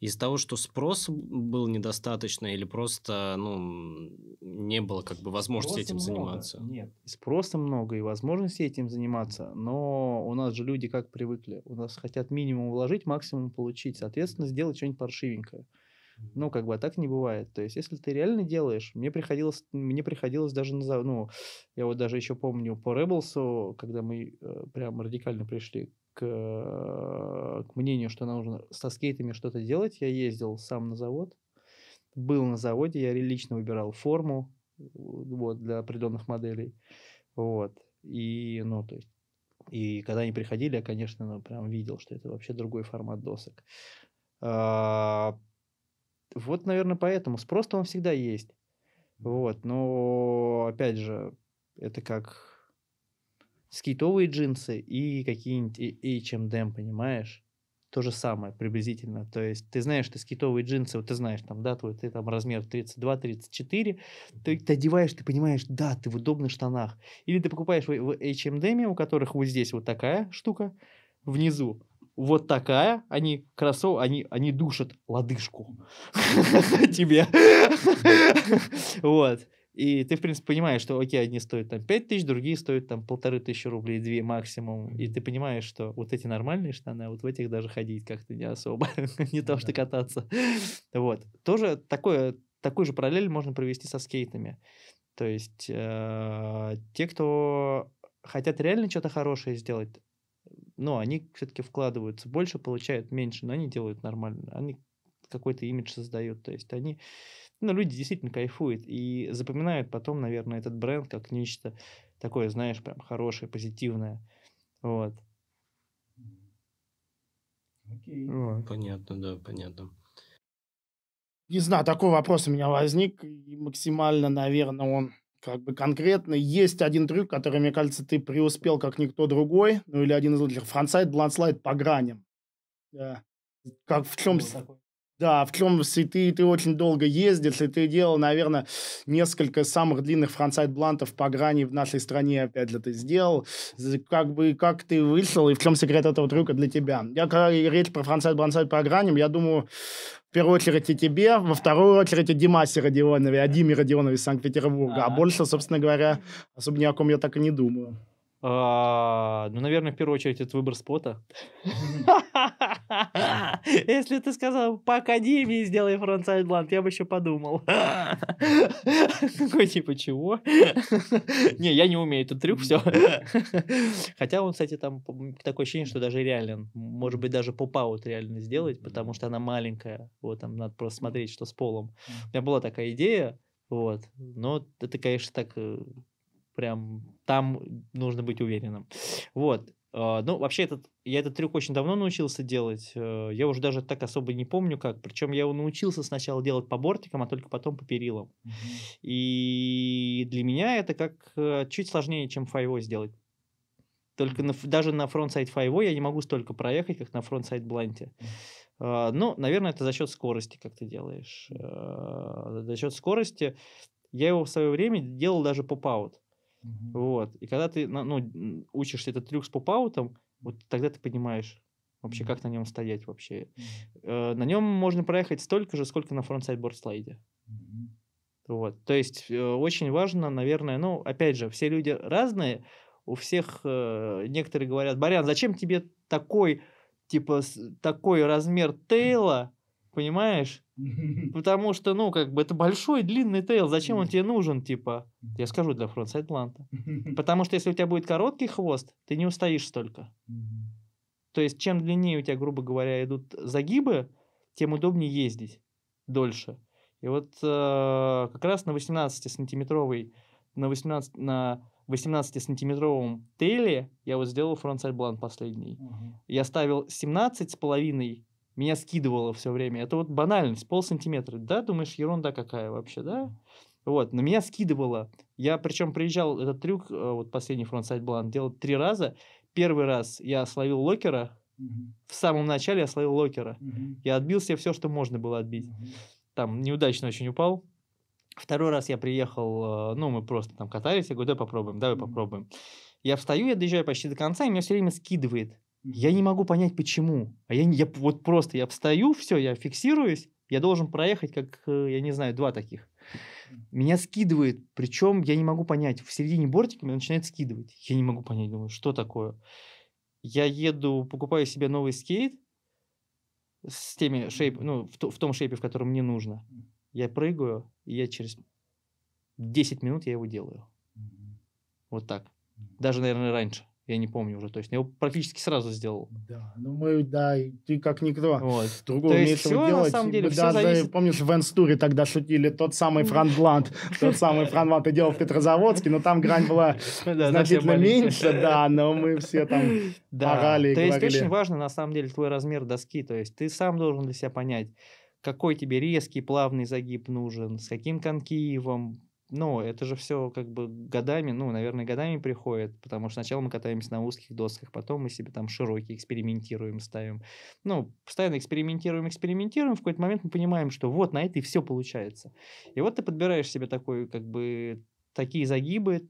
из-за того, что спрос был недостаточно или просто, ну, не было как бы возможности спроса этим много. заниматься? Нет, спроса много и возможности этим заниматься, но у нас же люди как привыкли. У нас хотят минимум вложить, максимум получить. Соответственно, сделать что-нибудь паршивенькое. Ну, как бы, а так не бывает. То есть, если ты реально делаешь, мне приходилось, мне приходилось даже, на ну, я вот даже еще помню по Rebels, когда мы э, прям радикально пришли к, к мнению, что нам нужно со скейтами что-то делать, я ездил сам на завод, был на заводе, я лично выбирал форму вот, для определенных моделей. Вот. И, ну, то есть, и когда они приходили, я, конечно, ну, прям видел, что это вообще другой формат досок. А, вот, наверное, поэтому. Спрос-то он всегда есть. Вот, но, опять же, это как скейтовые джинсы и какие-нибудь H&M, понимаешь? То же самое приблизительно. То есть, ты знаешь, ты скитовые джинсы, вот ты знаешь, там, да, твой, ты там размер 32-34, ты, ты одеваешь, ты понимаешь, да, ты в удобных штанах. Или ты покупаешь в, в H&M, у которых вот здесь вот такая штука внизу, вот такая, они кроссов они, они душат лодыжку тебе. Вот. И ты, в принципе, понимаешь, что, окей, одни стоят там 5 тысяч, другие стоят там полторы тысячи рублей, две максимум. И ты понимаешь, что вот эти нормальные штаны, а вот в этих даже ходить как-то не особо, не то ну что кататься. Вот. Тоже такое, такую же параллель можно провести со скейтами. То есть э, те, кто хотят реально что-то хорошее сделать, но они все-таки вкладываются больше, получают меньше, но они делают нормально, они какой-то имидж создают, то есть они, ну, люди действительно кайфуют и запоминают потом, наверное, этот бренд как нечто такое, знаешь, прям хорошее, позитивное, вот. Окей. Вот. Понятно, да, понятно. Не знаю, такой вопрос у меня возник, и максимально, наверное, он как бы конкретно есть один трюк, который, мне кажется, ты преуспел как никто другой, ну или один из лучших. Фронтсайд, бландслайд по граням. Да. Как в чем... Такой. Да, в чем, ты, ты очень долго ездишь, и ты делал, наверное, несколько самых длинных фронтсайд-блантов по грани в нашей стране, опять же, ты сделал. Как бы, как ты вышел, и в чем секрет этого трюка для тебя? Я, когда речь про фронтсайд-блантсайд по граням, я думаю, в первую очередь и тебе, во вторую очередь и Димасе Родионове, о Диме Родионове из Санкт-Петербурга. А больше, собственно говоря, особо ни о ком я так и не думаю. А, ну, наверное, в первую очередь это выбор спота. Если ты сказал по академии сделай фронтсайд блант, я бы еще подумал. Такой типа чего? Не, я не умею этот трюк, все. Хотя он, кстати, там такое ощущение, что даже реально, может быть, даже поп-аут реально сделать, потому что она маленькая. Вот там надо просто смотреть, что с полом. У меня была такая идея, вот. Но это, конечно, так э, прям там нужно быть уверенным. Вот. А, ну, вообще, этот, я этот трюк очень давно научился делать. Э, я уже даже так особо не помню как. Причем я его научился сначала делать по бортикам, а только потом по перилам. Mm-hmm. И для меня это как э, чуть сложнее, чем файво сделать. Только на, даже на фронт-сайт файво я не могу столько проехать, как на фронт-сайт бланте. Mm-hmm. Ну, наверное, это за счет скорости, как ты делаешь. Э, за счет скорости. Я его в свое время делал даже поп-аут. Угу. Вот. И когда ты ну, учишься этот трюк с попаутом, вот тогда ты понимаешь вообще, как на нем стоять вообще. Э, на нем можно проехать столько же, сколько на фронтсайд слайде. Угу. Вот. То есть э, очень важно, наверное, ну, опять же, все люди разные, у всех э, некоторые говорят, Барян, зачем тебе такой, типа, такой размер тейла, понимаешь? Потому что, ну, как бы, это большой длинный тейл. Зачем он тебе нужен, типа? Я скажу для фронтсайд планта. Потому что если у тебя будет короткий хвост, ты не устоишь столько. То есть, чем длиннее у тебя, грубо говоря, идут загибы, тем удобнее ездить дольше. И вот э, как раз на 18-сантиметровой, на 18, на 18-сантиметровом теле я вот сделал фронтсайд блант последний. Угу. Я ставил 17 с половиной меня скидывало все время. Это вот банальность, пол сантиметра. Да, думаешь, ерунда какая вообще, да? Вот, но меня скидывало. Я причем приезжал этот трюк, э, вот последний фронтсайд блан, делал три раза. Первый раз я словил локера, mm в самом начале я словил локера. mm Я отбил себе все, что можно было отбить. mm Там неудачно очень упал. Второй раз я приехал, э, ну, мы просто там катались, я говорю, да, попробуем, давай mm попробуем. Я встаю, я доезжаю почти до конца, и меня все время скидывает. Я не могу понять, почему. А я, я вот просто я встаю, все, я фиксируюсь, я должен проехать, как, э, я не знаю, два таких. Меня скидывает, причем я не могу понять. В середине бортика меня начинает скидывать. Я не могу понять, думаю, что такое. Я еду, покупаю себе новый скейт с теми шейп, ну, в, в том шейпе, в котором мне нужно. Я прыгаю, и я через 10 минут я его делаю. Вот так. Даже, наверное, раньше я не помню уже точно. Я его практически сразу сделал. Да, ну мы, да, ты как никто вот. другого То есть все, делать. на самом деле, мы все даже, зависит... помнишь, в Энстуре тогда шутили, тот самый Франбланд, тот самый Франбланд ты делал в Петрозаводске, но там грань была значительно меньше, да, но мы все там орали То есть очень важно, на самом деле, твой размер доски, то есть ты сам должен для себя понять, какой тебе резкий, плавный загиб нужен, с каким конкивом, ну, это же все как бы годами, ну, наверное, годами приходит, потому что сначала мы катаемся на узких досках, потом мы себе там широкие экспериментируем, ставим. Ну, постоянно экспериментируем, экспериментируем, в какой-то момент мы понимаем, что вот на это и все получается. И вот ты подбираешь себе такой, как бы, такие загибы,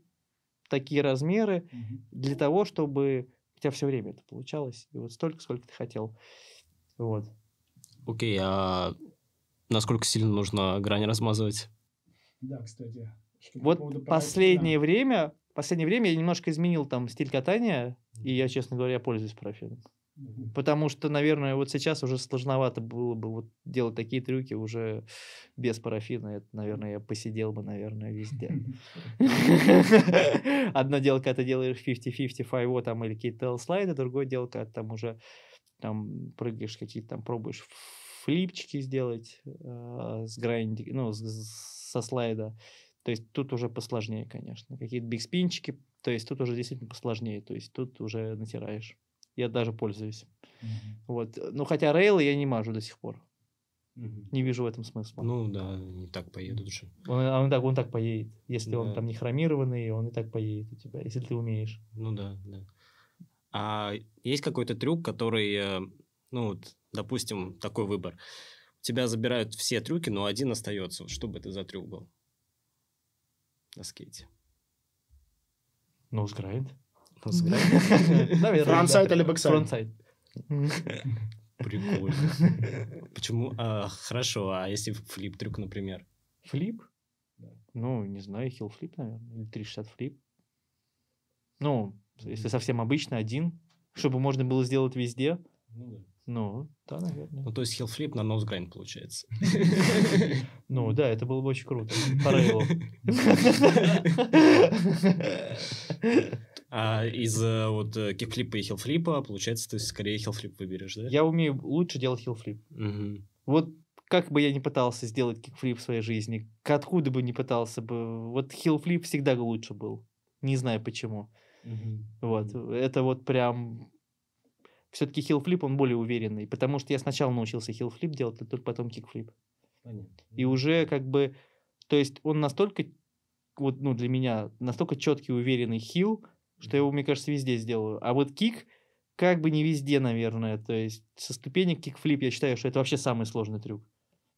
такие размеры mm-hmm. для того, чтобы у тебя все время это получалось, и вот столько, сколько ты хотел. Вот. Окей, okay, а насколько сильно нужно грань размазывать? Да, кстати. Вот по последнее да. время, последнее время я немножко изменил там стиль катания, mm-hmm. и я, честно говоря, пользуюсь парафином. Mm-hmm. Потому что, наверное, вот сейчас уже сложновато было бы вот делать такие трюки уже без парафина. Это, наверное, я посидел бы, наверное, везде. Одно дело, когда ты делаешь 50-50 файво там или какие-то слайды, другое дело, когда там уже там прыгаешь какие-то там пробуешь флипчики сделать э, с грайнди, ну, с, со слайда. То есть тут уже посложнее, конечно. Какие-то бигспинчики, то есть тут уже действительно посложнее. То есть тут уже натираешь. Я даже пользуюсь. Mm-hmm. Вот. Э, ну, хотя рейлы я не мажу до сих пор. Mm-hmm. Не вижу в этом смысла. Ну да, не так поедут же. Он, а он, так, он так поедет. Если да. он там не хромированный, он и так поедет у тебя, если ты умеешь. Ну да, да. А есть какой-то трюк, который, э, ну вот, допустим, такой выбор. У тебя забирают все трюки, но один остается. Вот что бы это за трюк был на скейте? Ноузграйд. Ну, Ноузграйд? Фронтсайд или бэксайд? Фронтсайд. Прикольно. Почему? А, хорошо, а если флип трюк, например? Флип? Ну, не знаю, хил флип, наверное, или 360 флип. Ну, если совсем обычный один, чтобы можно было сделать везде. Ну, да. Ну, да, наверное. Ну, то есть хилфлип на нос ноузграйн получается. Ну, да, это было бы очень круто. По рейлу. А из э, вот э, кикфлипа и хилфлипа, получается, то есть скорее хилфлип выберешь, да? Я умею лучше делать хилфлип. Вот как бы я ни пытался сделать кикфлип в своей жизни, откуда бы ни пытался бы, вот хилфлип всегда лучше был. Не знаю почему. Вот, это вот прям все-таки хилфлип он более уверенный, потому что я сначала научился хилфлип делать, а только потом кикфлип. Понятно. И ну, уже как бы, то есть он настолько, вот, ну, для меня, настолько четкий, уверенный хил, что я его, мне кажется, везде сделаю. А вот кик, как бы не везде, наверное, то есть со ступенек кикфлип, я считаю, что это вообще самый сложный трюк.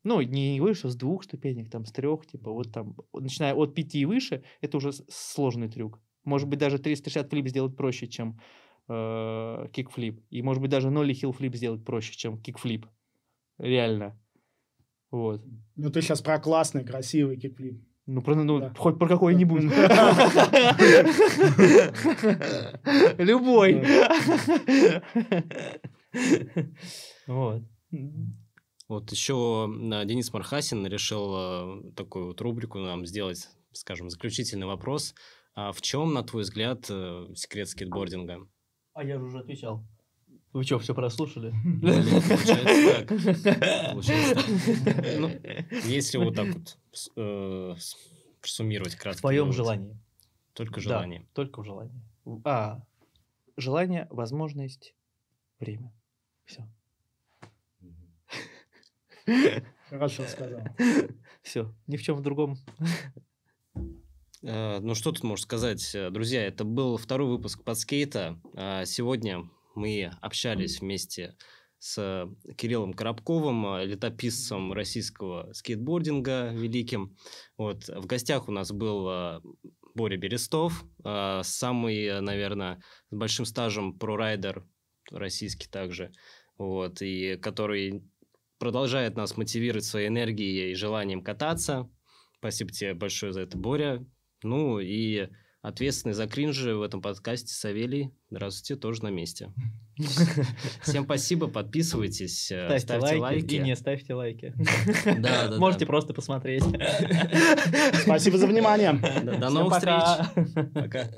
Ну, не выше, с двух ступенек, там, с трех, типа, вот там, начиная от пяти и выше, это уже сложный трюк. Может быть, даже 360 флип сделать проще, чем э, кикфлип. И, может быть, даже ноль и хилфлип сделать проще, чем кикфлип. Реально. Вот. Ну, ты сейчас про классный, красивый кикфлип. Ну, про, ну да. хоть про какой-нибудь. Любой. Вот. Вот еще э, Денис Мархасин решил э, такую вот рубрику нам сделать, скажем, заключительный вопрос. А в чем, на твой взгляд, э, секрет скейтбординга? А я уже отвечал. Вы что, все прослушали? Ну, ну, если вот так вот э, суммировать кратко. В твоем желании. Только желание. только в желании. А, желание, возможность, время. Все. Хорошо сказал. Все, ни в чем в другом Э, ну, что тут можно сказать? Э, друзья, это был второй выпуск подскейта. А сегодня мы общались вместе с Кириллом Коробковым, э, летописцем российского скейтбординга великим. Вот. В гостях у нас был Боря Берестов, самый, наверное, с большим стажем прорайдер российский также, вот, и который продолжает нас мотивировать своей энергией и желанием кататься. Спасибо тебе большое за это, Боря. Ну и ответственный за кринжи в этом подкасте Савелий. Здравствуйте, тоже на месте. Всем спасибо, подписывайтесь, э, ставьте, ставьте лайки, лайки. И не ставьте лайки. Да, да, Можете да. просто посмотреть. Спасибо за внимание. До Всем новых пока. встреч. Пока.